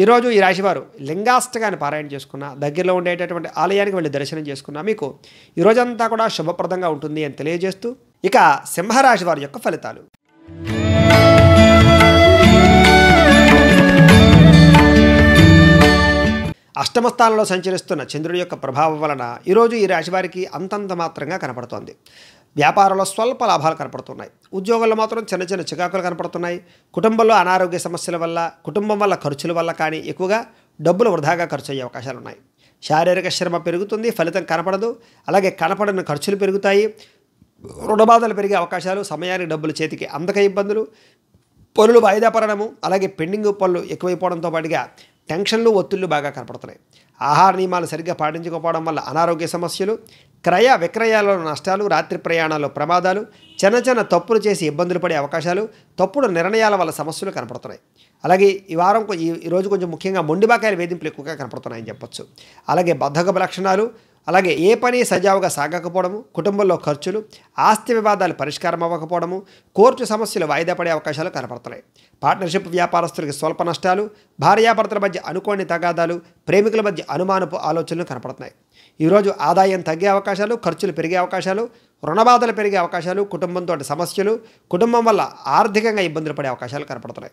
[SPEAKER 1] ఈరోజు ఈ రాశివారు లింగాష్టకాన్ని పారాయణ చేసుకున్న దగ్గరలో ఉండేటటువంటి ఆలయానికి వెళ్ళి దర్శనం చేసుకున్న మీకు ఈరోజంతా కూడా శుభప్రదంగా ఉంటుంది అని తెలియజేస్తూ ఇక సింహరాశి వారి యొక్క ఫలితాలు అష్టమ స్థానంలో సంచరిస్తున్న చంద్రుడి యొక్క ప్రభావం వలన ఈరోజు ఈ రాశివారికి అంతంత మాత్రంగా కనపడుతోంది వ్యాపారంలో స్వల్ప లాభాలు కనపడుతున్నాయి ఉద్యోగంలో మాత్రం చిన్న చిన్న చికాకులు కనపడుతున్నాయి కుటుంబంలో అనారోగ్య సమస్యల వల్ల కుటుంబం వల్ల ఖర్చుల వల్ల కానీ ఎక్కువగా డబ్బులు వృధాగా ఖర్చు అయ్యే అవకాశాలు ఉన్నాయి శారీరక శ్రమ పెరుగుతుంది ఫలితం కనపడదు అలాగే కనపడిన ఖర్చులు పెరుగుతాయి రుణబాధలు పెరిగే అవకాశాలు సమయానికి డబ్బులు చేతికి అందక ఇబ్బందులు పనులు వాయిదా పడడము అలాగే పెండింగ్ పనులు ఎక్కువైపోవడంతో పాటుగా టెన్షన్లు ఒత్తిళ్లు బాగా కనపడుతున్నాయి ఆహార నియమాలు సరిగ్గా పాటించకపోవడం వల్ల అనారోగ్య సమస్యలు క్రయ విక్రయాలలో నష్టాలు రాత్రి ప్రయాణాల్లో ప్రమాదాలు చిన్న చిన్న తప్పులు చేసి ఇబ్బందులు పడే అవకాశాలు తప్పుడు నిర్ణయాల వల్ల సమస్యలు కనపడుతున్నాయి అలాగే ఈ వారం ఈ రోజు కొంచెం ముఖ్యంగా మొండిబాకాయల వేధింపులు ఎక్కువగా కనపడుతున్నాయని చెప్పొచ్చు అలాగే బద్ధకపు లక్షణాలు అలాగే ఏ పని సజావుగా సాగకపోవడము కుటుంబంలో ఖర్చులు ఆస్తి వివాదాలు పరిష్కారం అవ్వకపోవడము కోర్టు సమస్యలు వాయిదా పడే అవకాశాలు కనపడుతున్నాయి పార్ట్నర్షిప్ వ్యాపారస్తులకి స్వల్ప నష్టాలు భార్యాభర్తల మధ్య అనుకోని తగాదాలు ప్రేమికుల మధ్య అనుమానపు ఆలోచనలు కనపడుతున్నాయి ఈరోజు ఆదాయం తగ్గే అవకాశాలు ఖర్చులు పెరిగే అవకాశాలు రుణబాధలు పెరిగే అవకాశాలు కుటుంబంతో సమస్యలు కుటుంబం వల్ల ఆర్థికంగా ఇబ్బందులు పడే అవకాశాలు కనపడుతున్నాయి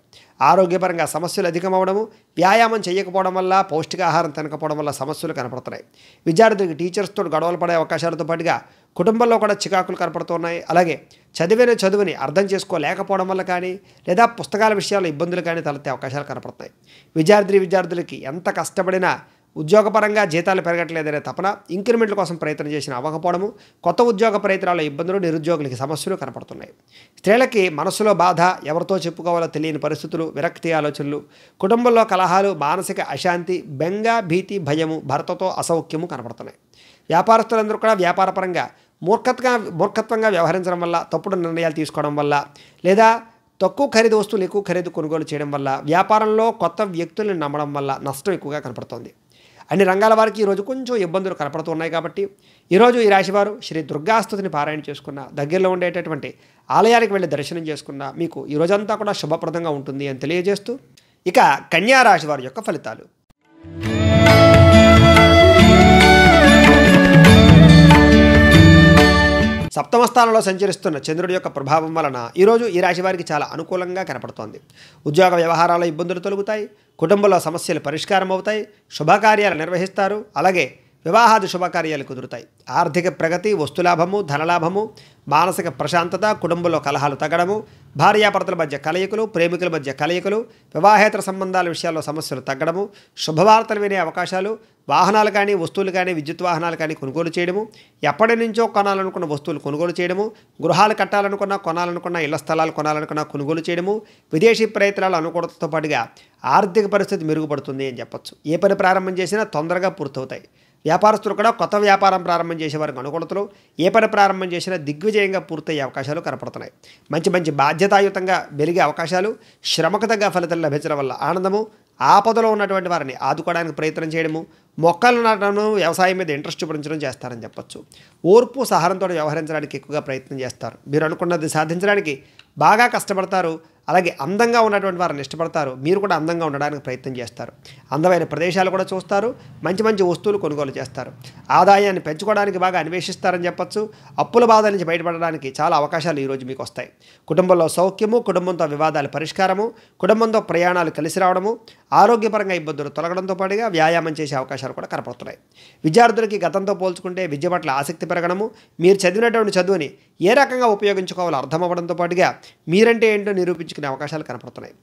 [SPEAKER 1] ఆరోగ్యపరంగా సమస్యలు అధికమవడము వ్యాయామం చేయకపోవడం వల్ల పౌష్టికాహారం తినకపోవడం వల్ల సమస్యలు కనపడుతున్నాయి విద్యార్థులకు టీచర్స్తో గొడవలు పడే అవకాశాలతో పాటుగా కుటుంబంలో కూడా చికాకులు కనపడుతున్నాయి అలాగే చదివిన చదువుని అర్థం చేసుకోలేకపోవడం వల్ల కానీ లేదా పుస్తకాల విషయాల్లో ఇబ్బందులు కానీ తలెత్తే అవకాశాలు కనపడతాయి విద్యార్థి విద్యార్థులకి ఎంత కష్టపడినా ఉద్యోగపరంగా జీతాలు పెరగట్లేదనే తపన ఇంక్రిమెంట్ల కోసం ప్రయత్నం చేసిన అవ్వకపోవడము కొత్త ఉద్యోగ ప్రయత్నాల ఇబ్బందులు నిరుద్యోగులకి సమస్యలు కనపడుతున్నాయి స్త్రీలకి మనసులో బాధ ఎవరితో చెప్పుకోవాలో తెలియని పరిస్థితులు విరక్తి ఆలోచనలు కుటుంబంలో కలహాలు మానసిక అశాంతి బెంగ భీతి భయము భర్తతో అసౌఖ్యము కనపడుతున్నాయి వ్యాపారస్తులందరూ కూడా వ్యాపారపరంగా మూర్ఖత్గా మూర్ఖత్వంగా వ్యవహరించడం వల్ల తప్పుడు నిర్ణయాలు తీసుకోవడం వల్ల లేదా తక్కువ ఖరీదు వస్తువులు ఎక్కువ ఖరీదు కొనుగోలు చేయడం వల్ల వ్యాపారంలో కొత్త వ్యక్తులను నమ్మడం వల్ల నష్టం ఎక్కువగా కనపడుతోంది అన్ని రంగాల వారికి ఈరోజు కొంచెం ఇబ్బందులు కనపడుతున్నాయి కాబట్టి ఈరోజు ఈ రాశివారు శ్రీ దుర్గాస్తుతిని పారాయణ చేసుకున్న దగ్గరలో ఉండేటటువంటి ఆలయానికి వెళ్ళి దర్శనం చేసుకున్న మీకు ఈ కూడా శుభప్రదంగా ఉంటుంది అని తెలియజేస్తూ ఇక కన్యా రాశి వారి యొక్క ఫలితాలు సప్తమ స్థానంలో సంచరిస్తున్న చంద్రుడి యొక్క ప్రభావం వలన ఈరోజు ఈ రాశి వారికి చాలా అనుకూలంగా కనపడుతోంది ఉద్యోగ వ్యవహారాల ఇబ్బందులు తొలుగుతాయి కుటుంబంలో సమస్యలు పరిష్కారం అవుతాయి శుభకార్యాలు నిర్వహిస్తారు అలాగే వివాహాది శుభకార్యాలు కుదురుతాయి ఆర్థిక ప్రగతి వస్తులాభము ధనలాభము మానసిక ప్రశాంతత కుటుంబంలో కలహాలు తగ్గడము భార్యాభర్తల మధ్య కలయికలు ప్రేమికుల మధ్య కలయికలు వివాహేతర సంబంధాల విషయాల్లో సమస్యలు తగ్గడము శుభవార్తలు వినే అవకాశాలు వాహనాలు కానీ వస్తువులు కానీ విద్యుత్ వాహనాలు కానీ కొనుగోలు చేయడము ఎప్పటి నుంచో కొనాలనుకున్న వస్తువులు కొనుగోలు చేయడము గృహాలు కట్టాలనుకున్న కొనాలనుకున్న ఇళ్ల స్థలాలు కొనాలనుకున్న కొనుగోలు చేయడము విదేశీ ప్రయత్నాలు అనుకూలతతో పాటుగా ఆర్థిక పరిస్థితి మెరుగుపడుతుంది అని చెప్పచ్చు ఏ పని ప్రారంభం చేసినా తొందరగా పూర్తవుతాయి వ్యాపారస్తులు కూడా కొత్త వ్యాపారం ప్రారంభం చేసేవారికి అనుకూలతలు ఏ పని ప్రారంభం చేసినా దిగ్విజయంగా పూర్తయ్యే అవకాశాలు కనపడుతున్నాయి మంచి మంచి బాధ్యతాయుతంగా వెలిగే అవకాశాలు శ్రమకు తగ్గ ఫలితం లభించడం వల్ల ఆనందము ఆపదలో ఉన్నటువంటి వారిని ఆదుకోవడానికి ప్రయత్నం చేయడము మొక్కలు నాటడము వ్యవసాయం మీద ఇంట్రెస్ట్ చూపించడం చేస్తారని చెప్పొచ్చు ఓర్పు సహనంతో వ్యవహరించడానికి ఎక్కువగా ప్రయత్నం చేస్తారు మీరు అనుకున్నది సాధించడానికి బాగా కష్టపడతారు అలాగే అందంగా ఉన్నటువంటి వారిని ఇష్టపడతారు మీరు కూడా అందంగా ఉండడానికి ప్రయత్నం చేస్తారు అందమైన ప్రదేశాలు కూడా చూస్తారు మంచి మంచి వస్తువులు కొనుగోలు చేస్తారు ఆదాయాన్ని పెంచుకోవడానికి బాగా అన్వేషిస్తారని చెప్పచ్చు అప్పుల బాధ నుంచి బయటపడడానికి చాలా అవకాశాలు ఈరోజు మీకు వస్తాయి కుటుంబంలో సౌఖ్యము కుటుంబంతో వివాదాల పరిష్కారము కుటుంబంతో ప్రయాణాలు కలిసి రావడము ఆరోగ్యపరంగా ఇబ్బందులు తొలగడంతో పాటుగా వ్యాయామం చేసే అవకాశాలు కూడా కనపడుతున్నాయి విద్యార్థులకి గతంతో పోల్చుకుంటే విద్య పట్ల ఆసక్తి పెరగడము మీరు చదివినటువంటి చదువుని ఏ రకంగా ఉపయోగించుకోవాలో అర్థమవ్వడంతో పాటుగా మీరంటే ఏంటో నిరూపించుకు తీసుకునే అవకాశాలు కనపడుతున్నాయి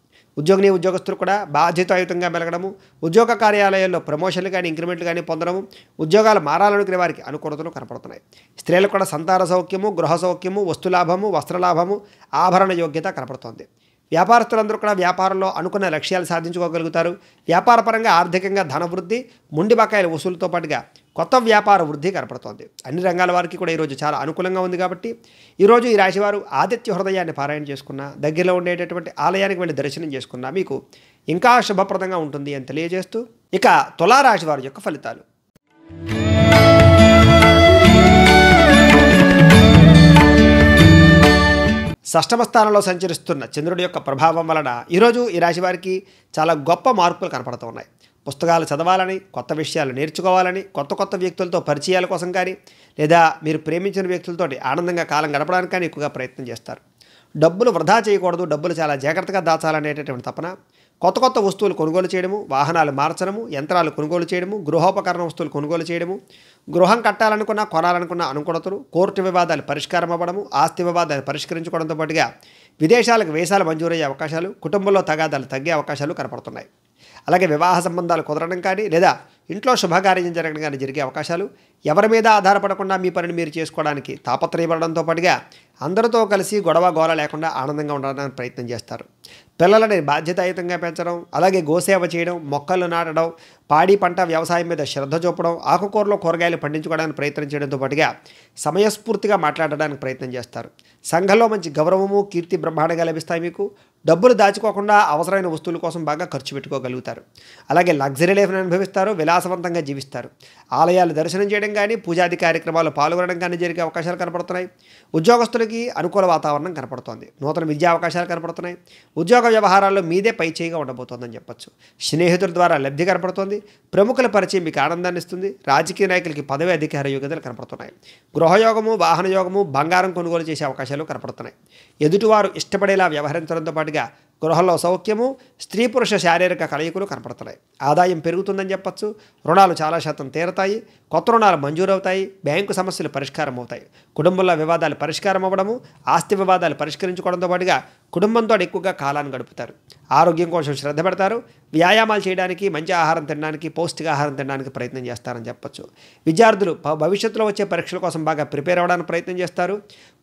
[SPEAKER 1] ఉద్యోగిని ఉద్యోగస్తులు కూడా బాధ్యతాయుతంగా మెలగడము ఉద్యోగ కార్యాలయాల్లో ప్రమోషన్లు కానీ ఇంక్రిమెంట్లు కానీ పొందడము ఉద్యోగాలు మారాలనుకునే వారికి అనుకూలతలు కనపడుతున్నాయి స్త్రీలకు కూడా సంతాన సౌఖ్యము గృహ సౌఖ్యము వస్తులాభము వస్త్రలాభము ఆభరణ యోగ్యత కనపడుతోంది వ్యాపారస్తులందరూ కూడా వ్యాపారంలో అనుకున్న లక్ష్యాలు సాధించుకోగలుగుతారు వ్యాపారపరంగా ఆర్థికంగా ధన వృద్ధి ముండి బకాయిల వసూలుతో పాటుగా కొత్త వ్యాపార వృద్ధి కనపడుతోంది అన్ని రంగాల వారికి కూడా ఈరోజు చాలా అనుకూలంగా ఉంది కాబట్టి ఈరోజు ఈ రాశివారు ఆదిత్య హృదయాన్ని పారాయణ చేసుకున్న దగ్గరలో ఉండేటటువంటి ఆలయానికి వెళ్ళి దర్శనం చేసుకున్నా మీకు ఇంకా శుభప్రదంగా ఉంటుంది అని తెలియజేస్తూ ఇక తులారాశి వారి యొక్క ఫలితాలు షష్టమ స్థానంలో సంచరిస్తున్న చంద్రుడి యొక్క ప్రభావం వలన ఈరోజు ఈ రాశి వారికి చాలా గొప్ప మార్పులు కనపడుతున్నాయి పుస్తకాలు చదవాలని కొత్త విషయాలు నేర్చుకోవాలని కొత్త కొత్త వ్యక్తులతో పరిచయాల కోసం కానీ లేదా మీరు ప్రేమించిన వ్యక్తులతో ఆనందంగా కాలం గడపడానికి కానీ ఎక్కువగా ప్రయత్నం చేస్తారు డబ్బులు వృధా చేయకూడదు డబ్బులు చాలా జాగ్రత్తగా దాచాలనేటటువంటి తపన కొత్త కొత్త వస్తువులు కొనుగోలు చేయడము వాహనాలు మార్చడము యంత్రాలు కొనుగోలు చేయడము గృహోపకరణ వస్తువులు కొనుగోలు చేయడము గృహం కట్టాలనుకున్నా కొనాలనుకున్నా అనుకుడతలు కోర్టు వివాదాలు పరిష్కారం అవ్వడము ఆస్తి వివాదాలు పరిష్కరించుకోవడంతో పాటుగా విదేశాలకు వేసాలు మంజూరయ్యే అవకాశాలు కుటుంబంలో తగాదాలు తగ్గే అవకాశాలు కనపడుతున్నాయి అలాగే వివాహ సంబంధాలు కుదరడం కానీ లేదా ఇంట్లో శుభకార్యం జరగడం కానీ జరిగే అవకాశాలు ఎవరి మీద ఆధారపడకుండా మీ పనిని మీరు చేసుకోవడానికి తాపత్రయపడడంతో పాటుగా అందరితో కలిసి గొడవ గోల లేకుండా ఆనందంగా ఉండడానికి ప్రయత్నం చేస్తారు పిల్లలని బాధ్యతాయుతంగా పెంచడం అలాగే గోసేవ చేయడం మొక్కలు నాటడం పాడి పంట వ్యవసాయం మీద శ్రద్ధ చూపడం ఆకుకూరలో కూరగాయలు పండించుకోవడానికి ప్రయత్నం చేయడంతో పాటుగా సమయస్ఫూర్తిగా మాట్లాడడానికి ప్రయత్నం చేస్తారు సంఘంలో మంచి గౌరవము కీర్తి బ్రహ్మాండంగా లభిస్తాయి మీకు డబ్బులు దాచుకోకుండా అవసరమైన వస్తువుల కోసం బాగా ఖర్చు పెట్టుకోగలుగుతారు అలాగే లగ్జరీ లైఫ్ని అనుభవిస్తారు విలాసవంతంగా జీవిస్తారు ఆలయాలు దర్శనం చేయడం కానీ పూజాది కార్యక్రమాలు పాల్గొనడం కానీ జరిగే అవకాశాలు కనపడుతున్నాయి ఉద్యోగస్తులకి అనుకూల వాతావరణం కనపడుతోంది నూతన విద్యా అవకాశాలు కనపడుతున్నాయి ఉద్యోగ వ్యవహారాల్లో మీదే పై చేయిగా ఉండబోతోందని చెప్పొచ్చు స్నేహితుల ద్వారా లబ్ధి కనపడుతోంది ప్రముఖుల పరిచయం మీకు ఆనందాన్ని ఇస్తుంది రాజకీయ నాయకులకి పదవి అధికార యోగ్యతలు కనపడుతున్నాయి గృహయోగము వాహన యోగము బంగారం కొనుగోలు చేసే అవకాశాలు కనపడుతున్నాయి ఎదుటివారు ఇష్టపడేలా వ్యవహరించడంతో పాటు కలుగుతున్నట్టుగా గృహంలో సౌఖ్యము స్త్రీ పురుష శారీరక కలయికలు కనపడతాయి ఆదాయం పెరుగుతుందని చెప్పచ్చు రుణాలు చాలా శాతం తీరతాయి కొత్త రుణాలు మంజూరవుతాయి బ్యాంకు సమస్యలు పరిష్కారం అవుతాయి కుటుంబంలో వివాదాలు పరిష్కారం అవ్వడము ఆస్తి వివాదాలు పరిష్కరించుకోవడంతో పాటుగా కుటుంబంతో ఎక్కువగా కాలాన్ని గడుపుతారు ఆరోగ్యం కోసం శ్రద్ధ పెడతారు వ్యాయామాలు చేయడానికి మంచి ఆహారం తినడానికి పౌష్టిక ఆహారం తినడానికి ప్రయత్నం చేస్తారని చెప్పచ్చు విద్యార్థులు భవిష్యత్తులో వచ్చే పరీక్షల కోసం బాగా ప్రిపేర్ అవ్వడానికి ప్రయత్నం చేస్తారు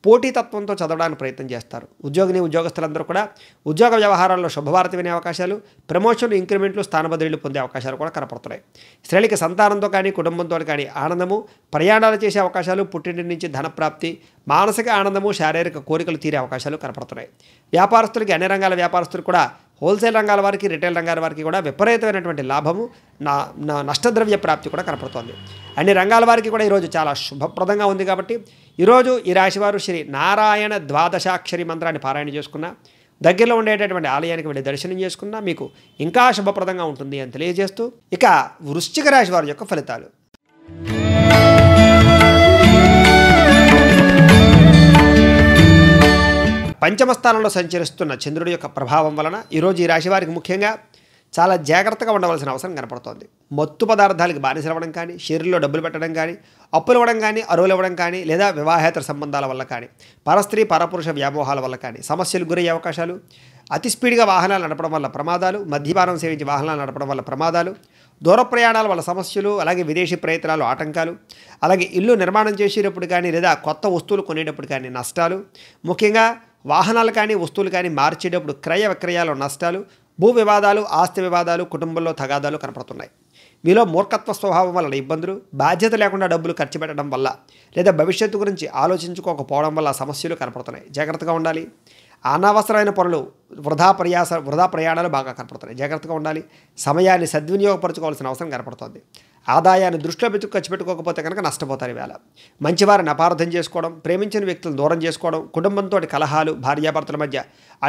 [SPEAKER 1] పోటీతత్వంతో చదవడానికి ప్రయత్నం చేస్తారు ఉద్యోగిని ఉద్యోగస్తులందరూ కూడా ఉద్యోగ వ్యవహారాల్లో శుభవార్త వినే అవకాశాలు ప్రమోషన్లు ఇంక్రిమెంట్లు స్థానబదిలీలు పొందే అవకాశాలు కూడా కనపడుతున్నాయి స్త్రీలకి సంతానంతో కానీ కుటుంబంతో కానీ ఆనందము ప్రయాణాలు చేసే అవకాశాలు పుట్టింటి నుంచి ధనప్రాప్తి మానసిక ఆనందము శారీరక కోరికలు తీరే అవకాశాలు కనపడుతున్నాయి వ్యాపారస్తులకి అన్ని రంగాల వ్యాపారస్తులు కూడా హోల్సేల్ రంగాల వారికి రిటైల్ రంగాల వారికి కూడా విపరీతమైనటువంటి లాభము నా నష్టద్రవ్య ప్రాప్తి కూడా కనపడుతోంది అన్ని రంగాల వారికి కూడా ఈరోజు చాలా శుభప్రదంగా ఉంది కాబట్టి ఈరోజు ఈ రాశివారు శ్రీ నారాయణ ద్వాదశాక్షరి మంత్రాన్ని పారాయణ చేసుకున్న దగ్గరలో ఉండేటటువంటి ఆలయానికి వెళ్ళి దర్శనం చేసుకున్నా మీకు ఇంకా శుభప్రదంగా ఉంటుంది అని తెలియజేస్తూ ఇక వృశ్చిక రాశి వారి యొక్క ఫలితాలు పంచమ స్థానంలో సంచరిస్తున్న చంద్రుడి యొక్క ప్రభావం వలన ఈరోజు ఈ రాశి వారికి ముఖ్యంగా చాలా జాగ్రత్తగా ఉండవలసిన అవసరం కనపడుతోంది మత్తు పదార్థాలకి బానిసలవ్వడం కానీ శరీరంలో డబ్బులు పెట్టడం కానీ అప్పులు ఇవ్వడం కానీ అరువులు ఇవ్వడం కానీ లేదా వివాహేతర సంబంధాల వల్ల కానీ పరస్త్రీ పరపురుష వ్యామోహాల వల్ల కానీ సమస్యలు గురయ్యే అవకాశాలు అతి స్పీడ్గా వాహనాలు నడపడం వల్ల ప్రమాదాలు మద్యపానం సేవించి వాహనాలు నడపడం వల్ల ప్రమాదాలు దూర ప్రయాణాల వల్ల సమస్యలు అలాగే విదేశీ ప్రయత్నాలు ఆటంకాలు అలాగే ఇల్లు నిర్మాణం చేసేటప్పుడు కానీ లేదా కొత్త వస్తువులు కొనేటప్పుడు కానీ నష్టాలు ముఖ్యంగా వాహనాలు కానీ వస్తువులు కానీ మార్చేటప్పుడు క్రయ విక్రయాలు నష్టాలు భూ వివాదాలు ఆస్తి వివాదాలు కుటుంబంలో తగాదాలు కనపడుతున్నాయి మీలో మూర్ఖత్వ స్వభావం వలన ఇబ్బందులు బాధ్యత లేకుండా డబ్బులు ఖర్చు పెట్టడం వల్ల లేదా భవిష్యత్తు గురించి ఆలోచించుకోకపోవడం వల్ల సమస్యలు కనపడుతున్నాయి జాగ్రత్తగా ఉండాలి అనవసరమైన పనులు వృధా ప్రయాస వృధా ప్రయాణాలు బాగా కనపడుతున్నాయి జాగ్రత్తగా ఉండాలి సమయాన్ని సద్వినియోగపరచుకోవాల్సిన అవసరం కనపడుతుంది ఆదాయాన్ని దృష్టిలో పెట్టుకు ఖర్చు పెట్టుకోకపోతే కనుక నష్టపోతారు ఈవేళ మంచివారిని అపార్థం చేసుకోవడం ప్రేమించిన వ్యక్తులను దూరం చేసుకోవడం కుటుంబంతో కలహాలు భార్యాభర్తల మధ్య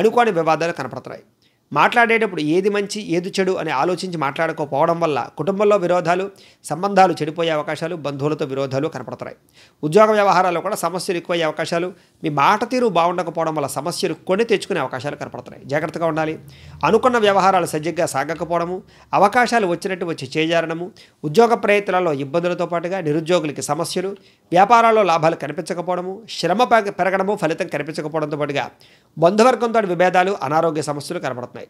[SPEAKER 1] అనుకోని వివాదాలు కనపడుతున్నాయి మాట్లాడేటప్పుడు ఏది మంచి ఏది చెడు అని ఆలోచించి మాట్లాడకపోవడం వల్ల కుటుంబంలో విరోధాలు సంబంధాలు చెడిపోయే అవకాశాలు బంధువులతో విరోధాలు కనపడతాయి ఉద్యోగ వ్యవహారాల్లో కూడా సమస్యలు ఎక్కువయ్యే అవకాశాలు మీ మాట తీరు బాగుండకపోవడం వల్ల సమస్యలు కొని తెచ్చుకునే అవకాశాలు కనపడతాయి జాగ్రత్తగా ఉండాలి అనుకున్న వ్యవహారాలు సజ్జంగా సాగకపోవడము అవకాశాలు వచ్చినట్టు వచ్చి చేజారడము ఉద్యోగ ప్రయత్నాల్లో ఇబ్బందులతో పాటుగా నిరుద్యోగులకి సమస్యలు వ్యాపారాల్లో లాభాలు కనిపించకపోవడము శ్రమ పెరగడము ఫలితం కనిపించకపోవడంతో పాటుగా బంధువర్గంతో విభేదాలు అనారోగ్య సమస్యలు కనబడుతున్నాయి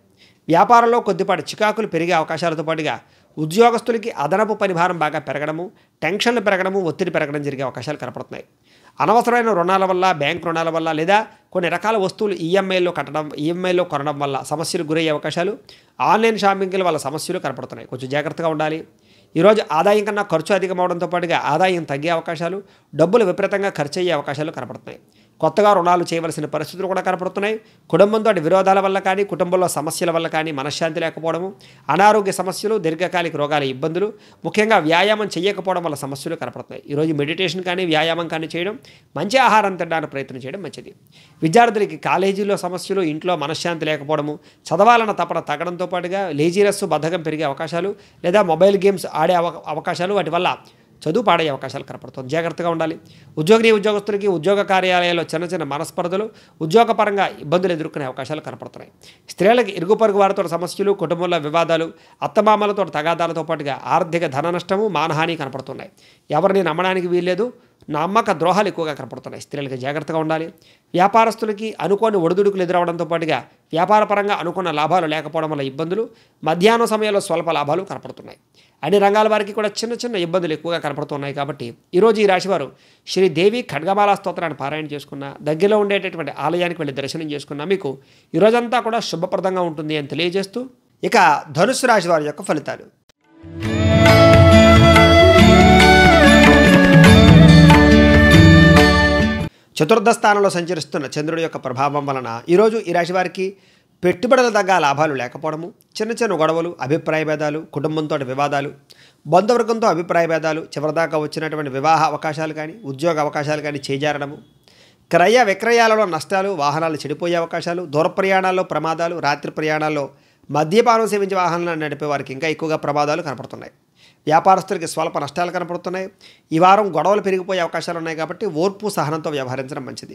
[SPEAKER 1] వ్యాపారంలో కొద్దిపాటి చికాకులు పెరిగే అవకాశాలతో పాటుగా ఉద్యోగస్తులకి అదనపు పరిభారం బాగా పెరగడము టెన్షన్లు పెరగడము ఒత్తిడి పెరగడం జరిగే అవకాశాలు కనపడుతున్నాయి అనవసరమైన రుణాల వల్ల బ్యాంక్ రుణాల వల్ల లేదా కొన్ని రకాల వస్తువులు ఈఎంఐలో కట్టడం ఈఎంఐలో కొనడం వల్ల సమస్యలు గురయ్యే అవకాశాలు ఆన్లైన్ షాపింగ్ల వల్ల సమస్యలు కనపడుతున్నాయి కొంచెం జాగ్రత్తగా ఉండాలి ఈరోజు ఆదాయం కన్నా ఖర్చు అధికమవడంతో పాటుగా ఆదాయం తగ్గే అవకాశాలు డబ్బులు విపరీతంగా ఖర్చు అయ్యే అవకాశాలు కనపడుతున్నాయి కొత్తగా రుణాలు చేయవలసిన పరిస్థితులు కూడా కనపడుతున్నాయి కుటుంబంతో విరోధాల వల్ల కానీ కుటుంబంలో సమస్యల వల్ల కానీ మనశ్శాంతి లేకపోవడము అనారోగ్య సమస్యలు దీర్ఘకాలిక రోగాల ఇబ్బందులు ముఖ్యంగా వ్యాయామం చేయకపోవడం వల్ల సమస్యలు కనపడుతున్నాయి ఈరోజు మెడిటేషన్ కానీ వ్యాయామం కానీ చేయడం మంచి ఆహారం తినడానికి ప్రయత్నం చేయడం మంచిది విద్యార్థులకి కాలేజీలో సమస్యలు ఇంట్లో మనశ్శాంతి లేకపోవడము చదవాలన్న తపన తగ్గడంతో పాటుగా లేజీరస్ బద్ధకం పెరిగే అవకాశాలు లేదా మొబైల్ గేమ్స్ ఆడే అవకాశాలు వాటి వల్ల చదువు పాడే అవకాశాలు కనపడుతుంది జాగ్రత్తగా ఉండాలి ఉద్యోగి ఉద్యోగస్తులకి ఉద్యోగ కార్యాలయాల్లో చిన్న చిన్న మనస్పర్ధలు ఉద్యోగపరంగా ఇబ్బందులు ఎదుర్కొనే అవకాశాలు కనపడుతున్నాయి స్త్రీలకు ఇరుగు పొరుగు వారితో సమస్యలు కుటుంబంలో వివాదాలు అత్తమామలతో తగాదాలతో పాటుగా ఆర్థిక ధన నష్టము మానహాని కనపడుతున్నాయి ఎవరిని నమ్మడానికి వీల్లేదు నమ్మక ద్రోహాలు ఎక్కువగా కనపడుతున్నాయి స్త్రీలకు జాగ్రత్తగా ఉండాలి వ్యాపారస్తులకి అనుకోని ఒడిదుడుకులు ఎదురవడంతో పాటుగా వ్యాపారపరంగా అనుకున్న లాభాలు లేకపోవడం వల్ల ఇబ్బందులు మధ్యాహ్నం సమయంలో స్వల్ప లాభాలు కనపడుతున్నాయి అన్ని రంగాల వారికి కూడా చిన్న చిన్న ఇబ్బందులు ఎక్కువగా కనపడుతున్నాయి కాబట్టి ఈరోజు ఈ రాశివారు శ్రీదేవి ఖడ్గమాల స్తోత్రాన్ని పారాయణ చేసుకున్న దగ్గరలో ఉండేటటువంటి ఆలయానికి వెళ్ళి దర్శనం చేసుకున్న మీకు ఈరోజంతా కూడా శుభప్రదంగా ఉంటుంది అని తెలియజేస్తూ ఇక ధనుసు రాశి వారి యొక్క ఫలితాలు చతుర్థ స్థానంలో సంచరిస్తున్న చంద్రుడి యొక్క ప్రభావం వలన ఈరోజు ఈ రాశి వారికి పెట్టుబడుల తగ్గ లాభాలు లేకపోవడము చిన్న చిన్న గొడవలు అభిప్రాయ భేదాలు కుటుంబంతో వివాదాలు బంధువర్గంతో అభిప్రాయ భేదాలు చివరిదాకా వచ్చినటువంటి వివాహ అవకాశాలు కానీ ఉద్యోగ అవకాశాలు కానీ చేజారడము క్రయ విక్రయాలలో నష్టాలు వాహనాలు చెడిపోయే అవకాశాలు దూర ప్రయాణాల్లో ప్రమాదాలు రాత్రి ప్రయాణాల్లో మద్యపానం సేవించే వాహనాలను నడిపే వారికి ఇంకా ఎక్కువగా ప్రమాదాలు కనపడుతున్నాయి వ్యాపారస్తులకి స్వల్ప నష్టాలు కనపడుతున్నాయి ఈ వారం గొడవలు పెరిగిపోయే అవకాశాలు ఉన్నాయి కాబట్టి ఓర్పు సహనంతో వ్యవహరించడం మంచిది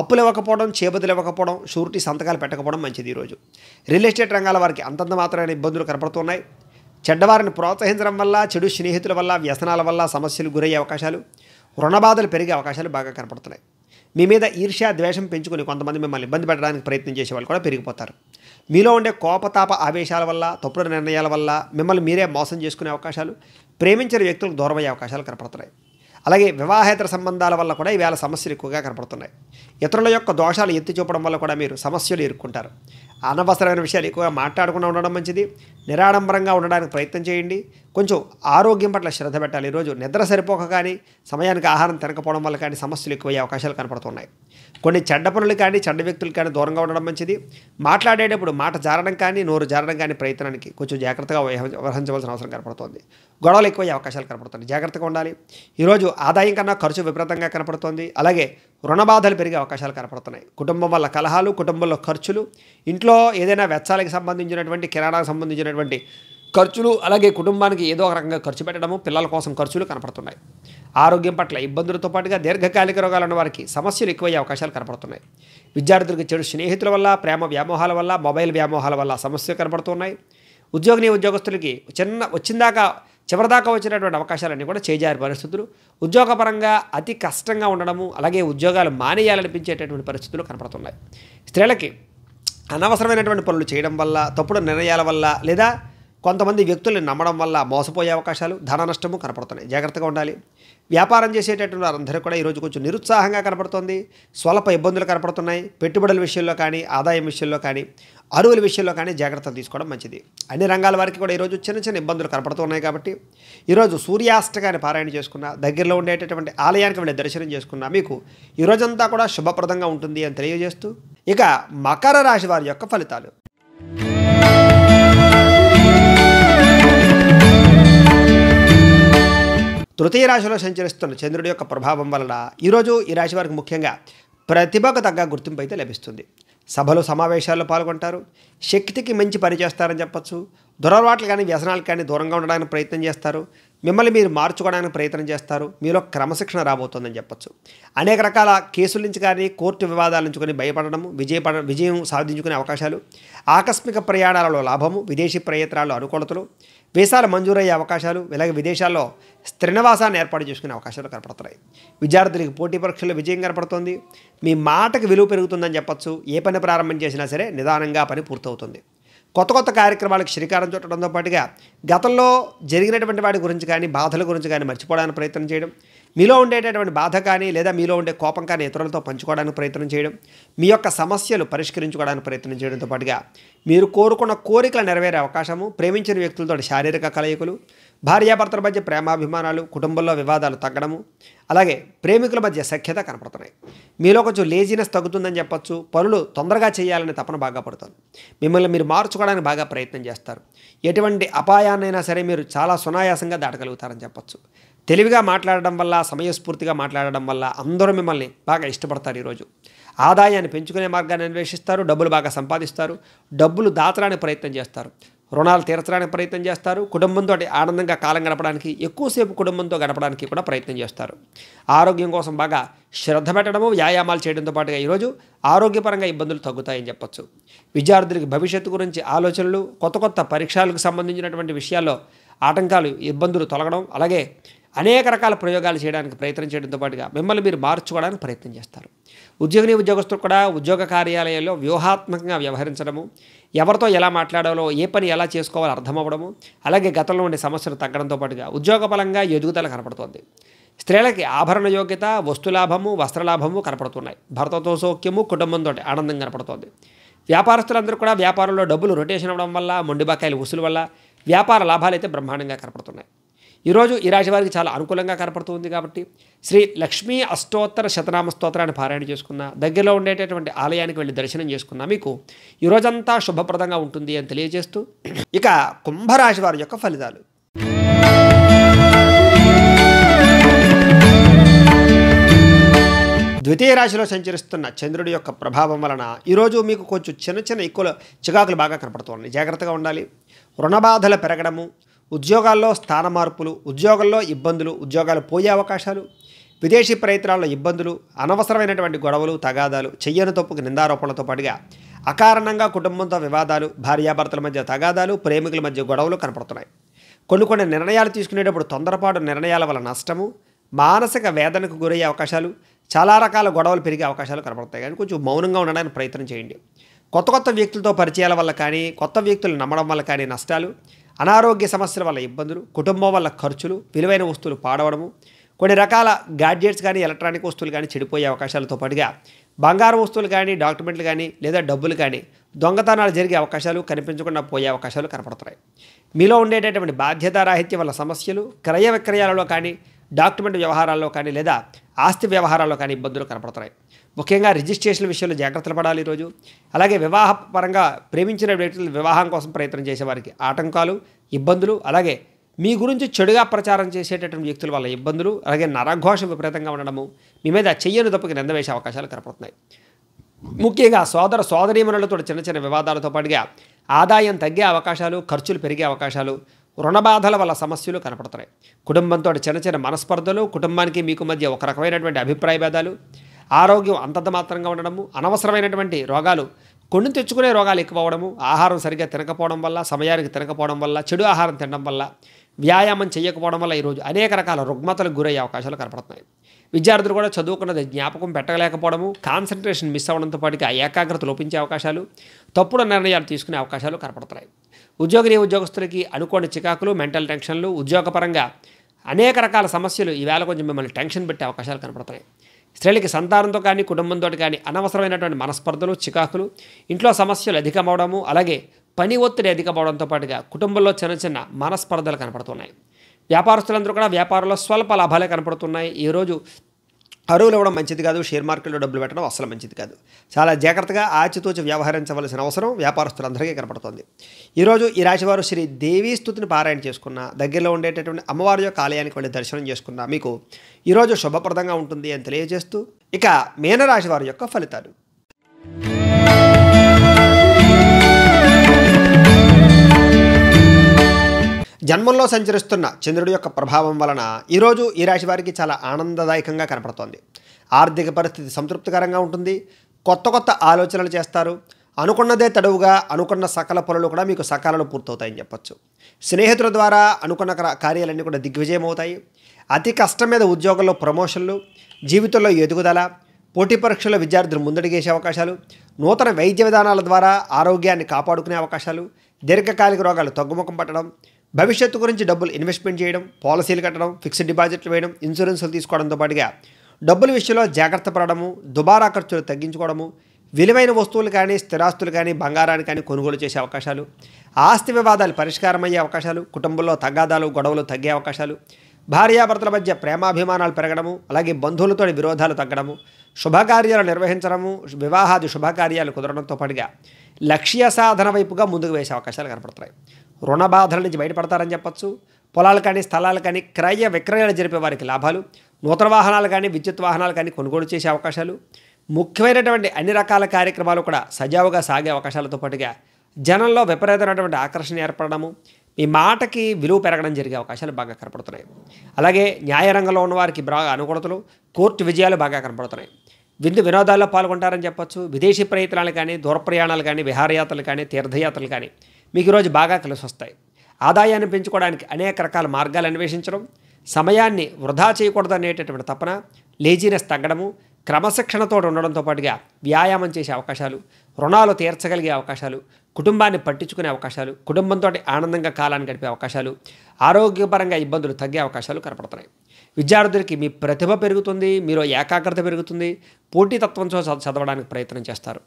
[SPEAKER 1] అప్పులు ఇవ్వకపోవడం చేపదులు ఇవ్వకపోవడం షూరిటీ సంతకాలు పెట్టకపోవడం మంచిది ఈరోజు రియల్ ఎస్టేట్ రంగాల వారికి అంతంత మాత్రమైన ఇబ్బందులు కనపడుతున్నాయి చెడ్డవారిని ప్రోత్సహించడం వల్ల చెడు స్నేహితుల వల్ల వ్యసనాల వల్ల సమస్యలు గురయ్యే అవకాశాలు రుణబాధలు పెరిగే అవకాశాలు బాగా కనపడుతున్నాయి మీ మీద ఈర్ష్యా ద్వేషం పెంచుకుని కొంతమంది మిమ్మల్ని ఇబ్బంది పెట్టడానికి ప్రయత్నం చేసే వాళ్ళు కూడా పెరిగిపోతారు మీలో ఉండే కోపతాప ఆవేశాల వల్ల తప్పుడు నిర్ణయాల వల్ల మిమ్మల్ని మీరే మోసం చేసుకునే అవకాశాలు ప్రేమించిన వ్యక్తులకు దూరమయ్యే అవకాశాలు కనపడుతున్నాయి అలాగే వివాహేతర సంబంధాల వల్ల కూడా ఈవేళ సమస్యలు ఎక్కువగా కనపడుతున్నాయి ఇతరుల యొక్క దోషాలు ఎత్తి చూపడం వల్ల కూడా మీరు సమస్యలు ఎదుర్కొంటారు అనవసరమైన విషయాలు ఎక్కువగా మాట్లాడకుండా ఉండడం మంచిది నిరాడంబరంగా ఉండడానికి ప్రయత్నం చేయండి కొంచెం ఆరోగ్యం పట్ల శ్రద్ధ పెట్టాలి ఈరోజు నిద్ర సరిపోక కానీ సమయానికి ఆహారం తినకపోవడం వల్ల కానీ సమస్యలు ఎక్కువయ్యే అవకాశాలు కనపడుతున్నాయి కొన్ని చెడ్డ పనులు కానీ చెడ్డ వ్యక్తులు కానీ దూరంగా ఉండడం మంచిది మాట్లాడేటప్పుడు మాట జారడం కానీ నోరు జారడం కానీ ప్రయత్నానికి కొంచెం జాగ్రత్తగా వ్యవహరించవలసిన అవసరం కనపడుతోంది గొడవలు ఎక్కువయ్యే అవకాశాలు కనపడుతుంది జాగ్రత్తగా ఉండాలి ఈరోజు ఆదాయం కన్నా ఖర్చు విపరీతంగా కనపడుతోంది అలాగే రుణ బాధలు పెరిగే అవకాశాలు కనపడుతున్నాయి కుటుంబం వల్ల కలహాలు కుటుంబంలో ఖర్చులు ఇంట్లో ఏదైనా వెచ్చాలకు సంబంధించినటువంటి కిరాణాకు సంబంధించినటువంటి ఖర్చులు అలాగే కుటుంబానికి ఏదో ఒక రకంగా ఖర్చు పెట్టడము పిల్లల కోసం ఖర్చులు కనపడుతున్నాయి ఆరోగ్యం పట్ల ఇబ్బందులతో పాటుగా దీర్ఘకాలిక రోగాలు ఉన్న వారికి సమస్యలు ఎక్కువయ్యే అవకాశాలు కనపడుతున్నాయి విద్యార్థులకు చెడు స్నేహితుల వల్ల ప్రేమ వ్యామోహాల వల్ల మొబైల్ వ్యామోహాల వల్ల సమస్యలు కనపడుతున్నాయి ఉద్యోగిని ఉద్యోగస్తులకి చిన్న వచ్చిందాక చివరిదాకా వచ్చినటువంటి అవకాశాలన్నీ కూడా చేజారి పరిస్థితులు ఉద్యోగపరంగా అతి కష్టంగా ఉండడము అలాగే ఉద్యోగాలు మానేయాలనిపించేటటువంటి పరిస్థితులు కనపడుతున్నాయి స్త్రీలకి అనవసరమైనటువంటి పనులు చేయడం వల్ల తప్పుడు నిర్ణయాల వల్ల లేదా కొంతమంది వ్యక్తుల్ని నమ్మడం వల్ల మోసపోయే అవకాశాలు ధన నష్టము కనపడుతున్నాయి జాగ్రత్తగా ఉండాలి వ్యాపారం చేసేటటువంటి వారందరికీ కూడా ఈరోజు కొంచెం నిరుత్సాహంగా కనపడుతుంది స్వల్ప ఇబ్బందులు కనపడుతున్నాయి పెట్టుబడుల విషయంలో కానీ ఆదాయం విషయంలో కానీ అరువుల విషయంలో కానీ జాగ్రత్తలు తీసుకోవడం మంచిది అన్ని రంగాల వారికి కూడా ఈరోజు చిన్న చిన్న ఇబ్బందులు కనపడుతున్నాయి కాబట్టి ఈరోజు సూర్యాస్తకాన్ని పారాయణ చేసుకున్న దగ్గరలో ఉండేటటువంటి ఆలయానికి వెళ్ళి దర్శనం చేసుకున్న మీకు ఈరోజంతా కూడా శుభప్రదంగా ఉంటుంది అని తెలియజేస్తూ ఇక మకర రాశి వారి యొక్క ఫలితాలు తృతీయ రాశిలో సంచరిస్తున్న చంద్రుడి యొక్క ప్రభావం వలన ఈరోజు ఈ రాశి వారికి ముఖ్యంగా ప్రతిభకు తగ్గ గుర్తింపు అయితే లభిస్తుంది సభలు సమావేశాల్లో పాల్గొంటారు శక్తికి మంచి పని చేస్తారని చెప్పచ్చు దురలవాట్లు కానీ వ్యసనాలు కానీ దూరంగా ఉండడానికి ప్రయత్నం చేస్తారు మిమ్మల్ని మీరు మార్చుకోవడానికి ప్రయత్నం చేస్తారు మీలో క్రమశిక్షణ రాబోతుందని చెప్పచ్చు అనేక రకాల కేసుల నుంచి కానీ కోర్టు వివాదాల నుంచి కొన్ని భయపడడం విజయపడ విజయం సాధించుకునే అవకాశాలు ఆకస్మిక ప్రయాణాలలో లాభము విదేశీ ప్రయత్నాలు అనుకూలతలు వీసాలు మంజూరయ్యే అవకాశాలు ఇలాగే విదేశాల్లో స్త్రీనివాసాన్ని ఏర్పాటు చేసుకునే అవకాశాలు కనపడుతున్నాయి విద్యార్థులకు పోటీ పరీక్షల విజయం కనపడుతుంది మీ మాటకు విలువ పెరుగుతుందని చెప్పచ్చు ఏ పని ప్రారంభం చేసినా సరే నిదానంగా పని పూర్తవుతుంది కొత్త కొత్త కార్యక్రమాలకు శ్రీకారం చుట్టడంతో పాటుగా గతంలో జరిగినటువంటి వాటి గురించి కానీ బాధల గురించి కానీ మర్చిపోవడానికి ప్రయత్నం చేయడం మీలో ఉండేటటువంటి బాధ కానీ లేదా మీలో ఉండే కోపం కానీ ఇతరులతో పంచుకోవడానికి ప్రయత్నం చేయడం మీ యొక్క సమస్యలు పరిష్కరించుకోవడానికి ప్రయత్నం చేయడంతో పాటుగా మీరు కోరుకున్న కోరికలు నెరవేరే అవకాశము ప్రేమించిన వ్యక్తులతో శారీరక కలయికలు భార్యాభర్తల మధ్య ప్రేమాభిమానాలు కుటుంబంలో వివాదాలు తగ్గడము అలాగే ప్రేమికుల మధ్య సఖ్యత కనపడుతున్నాయి మీలో కొంచెం లేజినెస్ తగ్గుతుందని చెప్పొచ్చు పనులు తొందరగా చేయాలని తపన బాగా పడుతుంది మిమ్మల్ని మీరు మార్చుకోవడానికి బాగా ప్రయత్నం చేస్తారు ఎటువంటి అపాయాన్నైనా సరే మీరు చాలా సునాయాసంగా దాటగలుగుతారని చెప్పొచ్చు తెలివిగా మాట్లాడడం వల్ల సమయస్ఫూర్తిగా మాట్లాడడం వల్ల అందరూ మిమ్మల్ని బాగా ఇష్టపడతారు ఈరోజు ఆదాయాన్ని పెంచుకునే మార్గాన్ని అన్వేషిస్తారు డబ్బులు బాగా సంపాదిస్తారు డబ్బులు దాచడానికి ప్రయత్నం చేస్తారు రుణాలు తీర్చడానికి ప్రయత్నం చేస్తారు కుటుంబంతో ఆనందంగా కాలం గడపడానికి ఎక్కువసేపు కుటుంబంతో గడపడానికి కూడా ప్రయత్నం చేస్తారు ఆరోగ్యం కోసం బాగా శ్రద్ధ పెట్టడము వ్యాయామాలు చేయడంతో పాటుగా ఈరోజు ఆరోగ్యపరంగా ఇబ్బందులు తగ్గుతాయని చెప్పొచ్చు విద్యార్థులకి భవిష్యత్తు గురించి ఆలోచనలు కొత్త కొత్త పరీక్షలకు సంబంధించినటువంటి విషయాల్లో ఆటంకాలు ఇబ్బందులు తొలగడం అలాగే అనేక రకాల ప్రయోగాలు చేయడానికి ప్రయత్నం చేయడంతో పాటుగా మిమ్మల్ని మీరు మార్చుకోవడానికి ప్రయత్నం చేస్తారు ఉద్యోగిని ఉద్యోగస్తులు కూడా ఉద్యోగ కార్యాలయంలో వ్యూహాత్మకంగా వ్యవహరించడము ఎవరితో ఎలా మాట్లాడాలో ఏ పని ఎలా చేసుకోవాలో అర్థమవ్వడము అలాగే గతంలో ఉండే సమస్యలు తగ్గడంతో పాటుగా ఉద్యోగ బలంగా ఎదుగుదల కనపడుతోంది స్త్రీలకి ఆభరణ యోగ్యత వస్తులాభము వస్త్రలాభము కనపడుతున్నాయి భర్తతో సౌఖ్యము కుటుంబంతో ఆనందం కనపడుతోంది వ్యాపారస్తులందరూ కూడా వ్యాపారంలో డబ్బులు రొటేషన్ అవ్వడం వల్ల మొండిబాకాయలు ఉసులు వల్ల వ్యాపార లాభాలు అయితే బ్రహ్మాండంగా కనపడుతున్నాయి ఈరోజు ఈ రాశి వారికి చాలా అనుకూలంగా కనపడుతుంది కాబట్టి శ్రీ లక్ష్మీ అష్టోత్తర శతనామ స్తోత్రాన్ని పారాయణ చేసుకున్న దగ్గరలో ఉండేటటువంటి ఆలయానికి వెళ్ళి దర్శనం చేసుకున్న మీకు ఈరోజంతా శుభప్రదంగా ఉంటుంది అని తెలియజేస్తూ ఇక కుంభరాశి వారి యొక్క ఫలితాలు ద్వితీయ రాశిలో సంచరిస్తున్న చంద్రుడి యొక్క ప్రభావం వలన ఈరోజు మీకు కొంచెం చిన్న చిన్న ఎక్కువ చికాకులు బాగా కనపడుతున్నాయి జాగ్రత్తగా ఉండాలి రుణబాధలు పెరగడము ఉద్యోగాల్లో స్థాన మార్పులు ఉద్యోగాల్లో ఇబ్బందులు ఉద్యోగాలు పోయే అవకాశాలు విదేశీ ప్రయత్నాల్లో ఇబ్బందులు అనవసరమైనటువంటి గొడవలు తగాదాలు చెయ్యని తప్పుకు నిందారోపణలతో పాటుగా అకారణంగా కుటుంబంతో వివాదాలు భార్యాభర్తల మధ్య తగాదాలు ప్రేమికుల మధ్య గొడవలు కనపడుతున్నాయి కొన్ని కొన్ని నిర్ణయాలు తీసుకునేటప్పుడు తొందరపాటు నిర్ణయాల వల్ల నష్టము మానసిక వేదనకు గురయ్యే అవకాశాలు చాలా రకాల గొడవలు పెరిగే అవకాశాలు కనపడతాయి కానీ కొంచెం మౌనంగా ఉండడానికి ప్రయత్నం చేయండి కొత్త కొత్త వ్యక్తులతో పరిచయాల వల్ల కానీ కొత్త వ్యక్తులు నమ్మడం వల్ల కానీ నష్టాలు అనారోగ్య సమస్యల వల్ల ఇబ్బందులు కుటుంబం వల్ల ఖర్చులు విలువైన వస్తువులు పాడవడము కొన్ని రకాల గ్యాడ్జెట్స్ కానీ ఎలక్ట్రానిక్ వస్తువులు కానీ చెడిపోయే అవకాశాలతో పాటుగా బంగారు వస్తువులు కానీ డాక్యుమెంట్లు కానీ లేదా డబ్బులు కానీ దొంగతనాలు జరిగే అవకాశాలు కనిపించకుండా పోయే అవకాశాలు కనపడుతున్నాయి మీలో ఉండేటటువంటి రాహిత్యం వల్ల సమస్యలు క్రయ విక్రయాలలో కానీ డాక్యుమెంట్ వ్యవహారాల్లో కానీ లేదా ఆస్తి వ్యవహారాల్లో కానీ ఇబ్బందులు కనపడుతున్నాయి ముఖ్యంగా రిజిస్ట్రేషన్ విషయంలో జాగ్రత్తలు పడాలి ఈరోజు అలాగే వివాహ పరంగా ప్రేమించిన వ్యక్తులు వివాహం కోసం ప్రయత్నం చేసేవారికి ఆటంకాలు ఇబ్బందులు అలాగే మీ గురించి చెడుగా ప్రచారం చేసేటటువంటి వ్యక్తుల వల్ల ఇబ్బందులు అలాగే నరఘోష విపరీతంగా ఉండడము మీ మీద చెయ్యని తప్పకి నింద వేసే అవకాశాలు కనపడుతున్నాయి ముఖ్యంగా సోదర సోదరీమణులతో చిన్న చిన్న వివాదాలతో పాటుగా ఆదాయం తగ్గే అవకాశాలు ఖర్చులు పెరిగే అవకాశాలు రుణబాధల వల్ల సమస్యలు కనపడుతున్నాయి కుటుంబంతో చిన్న చిన్న మనస్పర్ధలు కుటుంబానికి మీకు మధ్య ఒక రకమైనటువంటి అభిప్రాయ భేదాలు ఆరోగ్యం అంతంత మాత్రంగా ఉండడము అనవసరమైనటువంటి రోగాలు కొన్ని తెచ్చుకునే రోగాలు ఎక్కువ అవడము ఆహారం సరిగ్గా తినకపోవడం వల్ల సమయానికి తినకపోవడం వల్ల చెడు ఆహారం తినడం వల్ల వ్యాయామం చేయకపోవడం వల్ల ఈరోజు అనేక రకాల రుగ్మతలకు గురయ్యే అవకాశాలు కనపడుతున్నాయి విద్యార్థులు కూడా చదువుకున్నది జ్ఞాపకం పెట్టలేకపోవడము కాన్సన్ట్రేషన్ మిస్ అవడంతో పాటుగా ఏకాగ్రత లోపించే అవకాశాలు తప్పుడు నిర్ణయాలు తీసుకునే అవకాశాలు కనపడుతున్నాయి ఉద్యోగిని ఉద్యోగస్తులకి అనుకోని చికాకులు మెంటల్ టెన్షన్లు ఉద్యోగపరంగా అనేక రకాల సమస్యలు ఈవేళ కొంచెం మిమ్మల్ని టెన్షన్ పెట్టే అవకాశాలు కనపడుతున్నాయి స్త్రీలకి సంతానంతో కానీ కుటుంబంతో కానీ అనవసరమైనటువంటి మనస్పర్ధలు చికాకులు ఇంట్లో సమస్యలు అధికమవడము అలాగే పని ఒత్తిడి అధికమవడంతో పాటుగా కుటుంబంలో చిన్న చిన్న మనస్పర్ధలు కనపడుతున్నాయి వ్యాపారస్తులందరూ కూడా వ్యాపారంలో స్వల్ప లాభాలే కనపడుతున్నాయి ఈరోజు అరువులు ఇవ్వడం మంచిది కాదు షేర్ మార్కెట్లో డబ్బులు పెట్టడం అసలు మంచిది కాదు చాలా జాగ్రత్తగా ఆచితూచి వ్యవహరించవలసిన అవసరం వ్యాపారస్తులందరికీ కనపడుతుంది ఈరోజు ఈ రాశివారు శ్రీ దేవీ స్థుతిని పారాయణ చేసుకున్న దగ్గరలో ఉండేటటువంటి అమ్మవారి యొక్క ఆలయానికి వెళ్ళి దర్శనం చేసుకున్న మీకు ఈరోజు శుభప్రదంగా ఉంటుంది అని తెలియజేస్తూ ఇక మీనరాశి వారి యొక్క ఫలితాలు జన్మంలో సంచరిస్తున్న చంద్రుడి యొక్క ప్రభావం వలన ఈరోజు ఈ రాశి వారికి చాలా ఆనందదాయకంగా కనపడుతోంది ఆర్థిక పరిస్థితి సంతృప్తికరంగా ఉంటుంది కొత్త కొత్త ఆలోచనలు చేస్తారు అనుకున్నదే తడవుగా అనుకున్న సకల పనులు కూడా మీకు సకాలంలో పూర్తవుతాయని చెప్పొచ్చు స్నేహితుల ద్వారా అనుకున్న కార్యాలన్నీ కూడా దిగ్విజయం అవుతాయి అతి కష్టం మీద ఉద్యోగంలో ప్రమోషన్లు జీవితంలో ఎదుగుదల పోటీ పరీక్షల విద్యార్థులు ముందడిగేసే అవకాశాలు నూతన వైద్య విధానాల ద్వారా ఆరోగ్యాన్ని కాపాడుకునే అవకాశాలు దీర్ఘకాలిక రోగాలు తగ్గుముఖం పట్టడం భవిష్యత్తు గురించి డబ్బులు ఇన్వెస్ట్మెంట్ చేయడం పాలసీలు కట్టడం ఫిక్స్డ్ డిపాజిట్లు వేయడం ఇన్సూరెన్స్లు తీసుకోవడంతో పాటుగా డబ్బుల విషయంలో జాగ్రత్త పడడము దుబారా ఖర్చులు తగ్గించుకోవడము విలువైన వస్తువులు కానీ స్థిరాస్తులు కానీ బంగారాన్ని కానీ కొనుగోలు చేసే అవకాశాలు ఆస్తి వివాదాలు పరిష్కారమయ్యే అవకాశాలు కుటుంబంలో తగాదాలు గొడవలు తగ్గే అవకాశాలు భార్యాభర్తల మధ్య ప్రేమాభిమానాలు పెరగడము అలాగే బంధువులతో విరోధాలు తగ్గడము శుభకార్యాలు నిర్వహించడము వివాహాది శుభకార్యాలు కుదరడంతో పాటుగా లక్ష్య సాధన వైపుగా ముందుకు వేసే అవకాశాలు కనపడుతున్నాయి రుణ బాధల నుంచి బయటపడతారని చెప్పచ్చు పొలాలు కానీ స్థలాలు కానీ క్రయ విక్రయాలు జరిపే వారికి లాభాలు నూతన వాహనాలు కానీ విద్యుత్ వాహనాలు కానీ కొనుగోలు చేసే అవకాశాలు ముఖ్యమైనటువంటి అన్ని రకాల కార్యక్రమాలు కూడా సజావుగా సాగే అవకాశాలతో పాటుగా జనంలో విపరీతమైనటువంటి ఆకర్షణ ఏర్పడము మీ మాటకి విలువ పెరగడం జరిగే అవకాశాలు బాగా కనపడుతున్నాయి అలాగే న్యాయరంగంలో ఉన్న వారికి బాగా అనుకూలతలు కోర్టు విజయాలు బాగా కనపడుతున్నాయి విందు వినోదాల్లో పాల్గొంటారని చెప్పొచ్చు విదేశీ ప్రయత్నాలు కానీ దూర ప్రయాణాలు కానీ విహారయాత్రలు కానీ తీర్థయాత్రలు కానీ మీకు ఈరోజు బాగా కలిసి వస్తాయి ఆదాయాన్ని పెంచుకోవడానికి అనేక రకాల మార్గాలు అన్వేషించడం సమయాన్ని వృధా చేయకూడదు అనేటటువంటి తపన లేజీనెస్ తగ్గడము క్రమశిక్షణతో ఉండడంతో పాటుగా వ్యాయామం చేసే అవకాశాలు రుణాలు తీర్చగలిగే అవకాశాలు కుటుంబాన్ని పట్టించుకునే అవకాశాలు కుటుంబంతో ఆనందంగా కాలాన్ని గడిపే అవకాశాలు ఆరోగ్యపరంగా ఇబ్బందులు తగ్గే అవకాశాలు కనపడుతున్నాయి విద్యార్థులకి మీ ప్రతిభ పెరుగుతుంది మీరు ఏకాగ్రత పెరుగుతుంది పోటీతత్వంతో చదవడానికి ప్రయత్నం చేస్తారు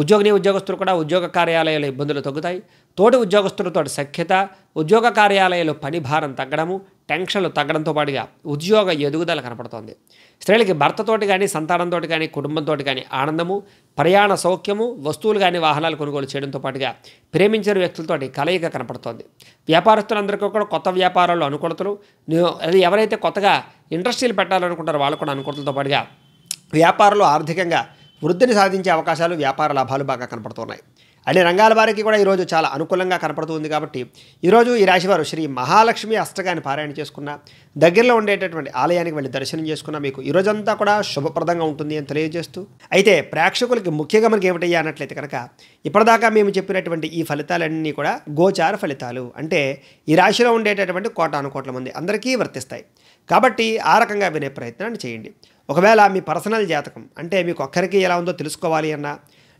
[SPEAKER 1] ఉద్యోగిని ఉద్యోగస్తులు కూడా ఉద్యోగ కార్యాలయాల ఇబ్బందులు తగ్గుతాయి తోటి ఉద్యోగస్తులతో సఖ్యత ఉద్యోగ కార్యాలయాలు పని భారం తగ్గడము టెన్షన్లు తగ్గడంతో పాటుగా ఉద్యోగ ఎదుగుదల కనపడుతోంది స్త్రీలకి భర్తతోటి కానీ సంతానంతో కానీ కుటుంబంతో కానీ ఆనందము ప్రయాణ సౌఖ్యము వస్తువులు కానీ వాహనాలు కొనుగోలు చేయడంతో పాటుగా ప్రేమించిన వ్యక్తులతోటి కలయిక కనపడుతోంది వ్యాపారస్తులందరికీ కూడా కొత్త వ్యాపారాలు అనుకూలతలు అది ఎవరైతే కొత్తగా ఇండస్ట్రీలు పెట్టాలనుకుంటారో వాళ్ళు కూడా అనుకూలతలతో పాటుగా వ్యాపారంలో ఆర్థికంగా వృద్ధిని సాధించే అవకాశాలు వ్యాపార లాభాలు బాగా కనపడుతున్నాయి అన్ని రంగాల వారికి కూడా ఈరోజు చాలా అనుకూలంగా కనపడుతుంది కాబట్టి ఈరోజు ఈ రాశివారు శ్రీ మహాలక్ష్మి అష్టకాన్ని పారాయణ చేసుకున్న దగ్గరలో ఉండేటటువంటి ఆలయానికి వెళ్ళి దర్శనం చేసుకున్న మీకు ఈరోజంతా కూడా శుభప్రదంగా ఉంటుంది అని తెలియజేస్తూ అయితే ప్రేక్షకులకి ముఖ్యంగా మనకి ఏమిటయ్యా అన్నట్లయితే కనుక ఇప్పటిదాకా మేము చెప్పినటువంటి ఈ ఫలితాలన్నీ కూడా గోచార ఫలితాలు అంటే ఈ రాశిలో ఉండేటటువంటి కోటాను కోట్ల మంది అందరికీ వర్తిస్తాయి కాబట్టి ఆ రకంగా వినే ప్రయత్నాన్ని చేయండి ఒకవేళ మీ పర్సనల్ జాతకం అంటే మీకు ఒక్కరికి ఎలా ఉందో తెలుసుకోవాలి అన్నా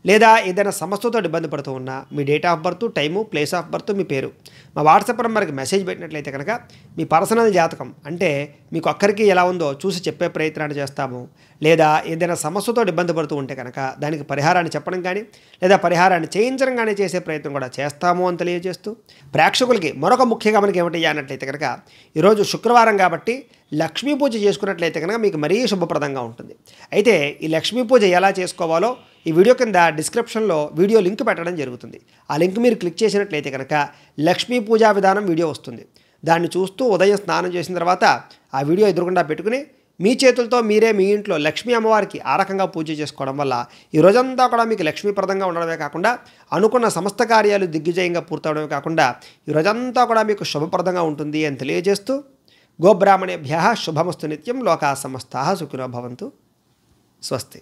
[SPEAKER 1] లేదా ఏదైనా సమస్యతో ఇబ్బంది పడుతూ ఉన్నా మీ date of birth time place of birth మీ పేరు మా వాట్సాప్ నెంబర్కి మెసేజ్ పెట్టినట్లయితే కనుక మీ పర్సనల్ జాతకం అంటే మీకు అక్కడికి ఎలా ఉందో చూసి చెప్పే ప్రయత్నాన్ని చేస్తాము లేదా ఏదైనా సమస్యతో ఇబ్బంది పడుతూ ఉంటే కనుక దానికి పరిహారాన్ని చెప్పడం కానీ లేదా పరిహారాన్ని చేయించడం కానీ చేసే ప్రయత్నం కూడా చేస్తాము అని తెలియజేస్తూ ప్రేక్షకులకి మరొక ముఖ్య మనకి ఏమిటి అన్నట్లయితే కనుక ఈరోజు శుక్రవారం కాబట్టి లక్ష్మీ పూజ చేసుకున్నట్లయితే కనుక మీకు మరీ శుభప్రదంగా ఉంటుంది అయితే ఈ లక్ష్మీ పూజ ఎలా చేసుకోవాలో ఈ వీడియో కింద డిస్క్రిప్షన్లో వీడియో లింక్ పెట్టడం జరుగుతుంది ఆ లింక్ మీరు క్లిక్ చేసినట్లయితే కనుక లక్ష్మీ పూజా విధానం వీడియో వస్తుంది దాన్ని చూస్తూ ఉదయం స్నానం చేసిన తర్వాత ఆ వీడియో ఎదురుకుండా పెట్టుకుని మీ చేతులతో మీరే మీ ఇంట్లో లక్ష్మీ అమ్మవారికి ఆ రకంగా పూజ చేసుకోవడం వల్ల ఈ రోజంతా కూడా మీకు లక్ష్మీప్రదంగా ఉండడమే కాకుండా అనుకున్న సమస్త కార్యాలు దిగ్విజయంగా పూర్తవడమే కాకుండా ఈ రోజంతా కూడా మీకు శుభప్రదంగా ఉంటుంది అని తెలియజేస్తూ గోబ్రాహ్మణేభ్య శుభమస్తు నిత్యం లోకా సమస్త సుఖినో భవంతు స్వస్తి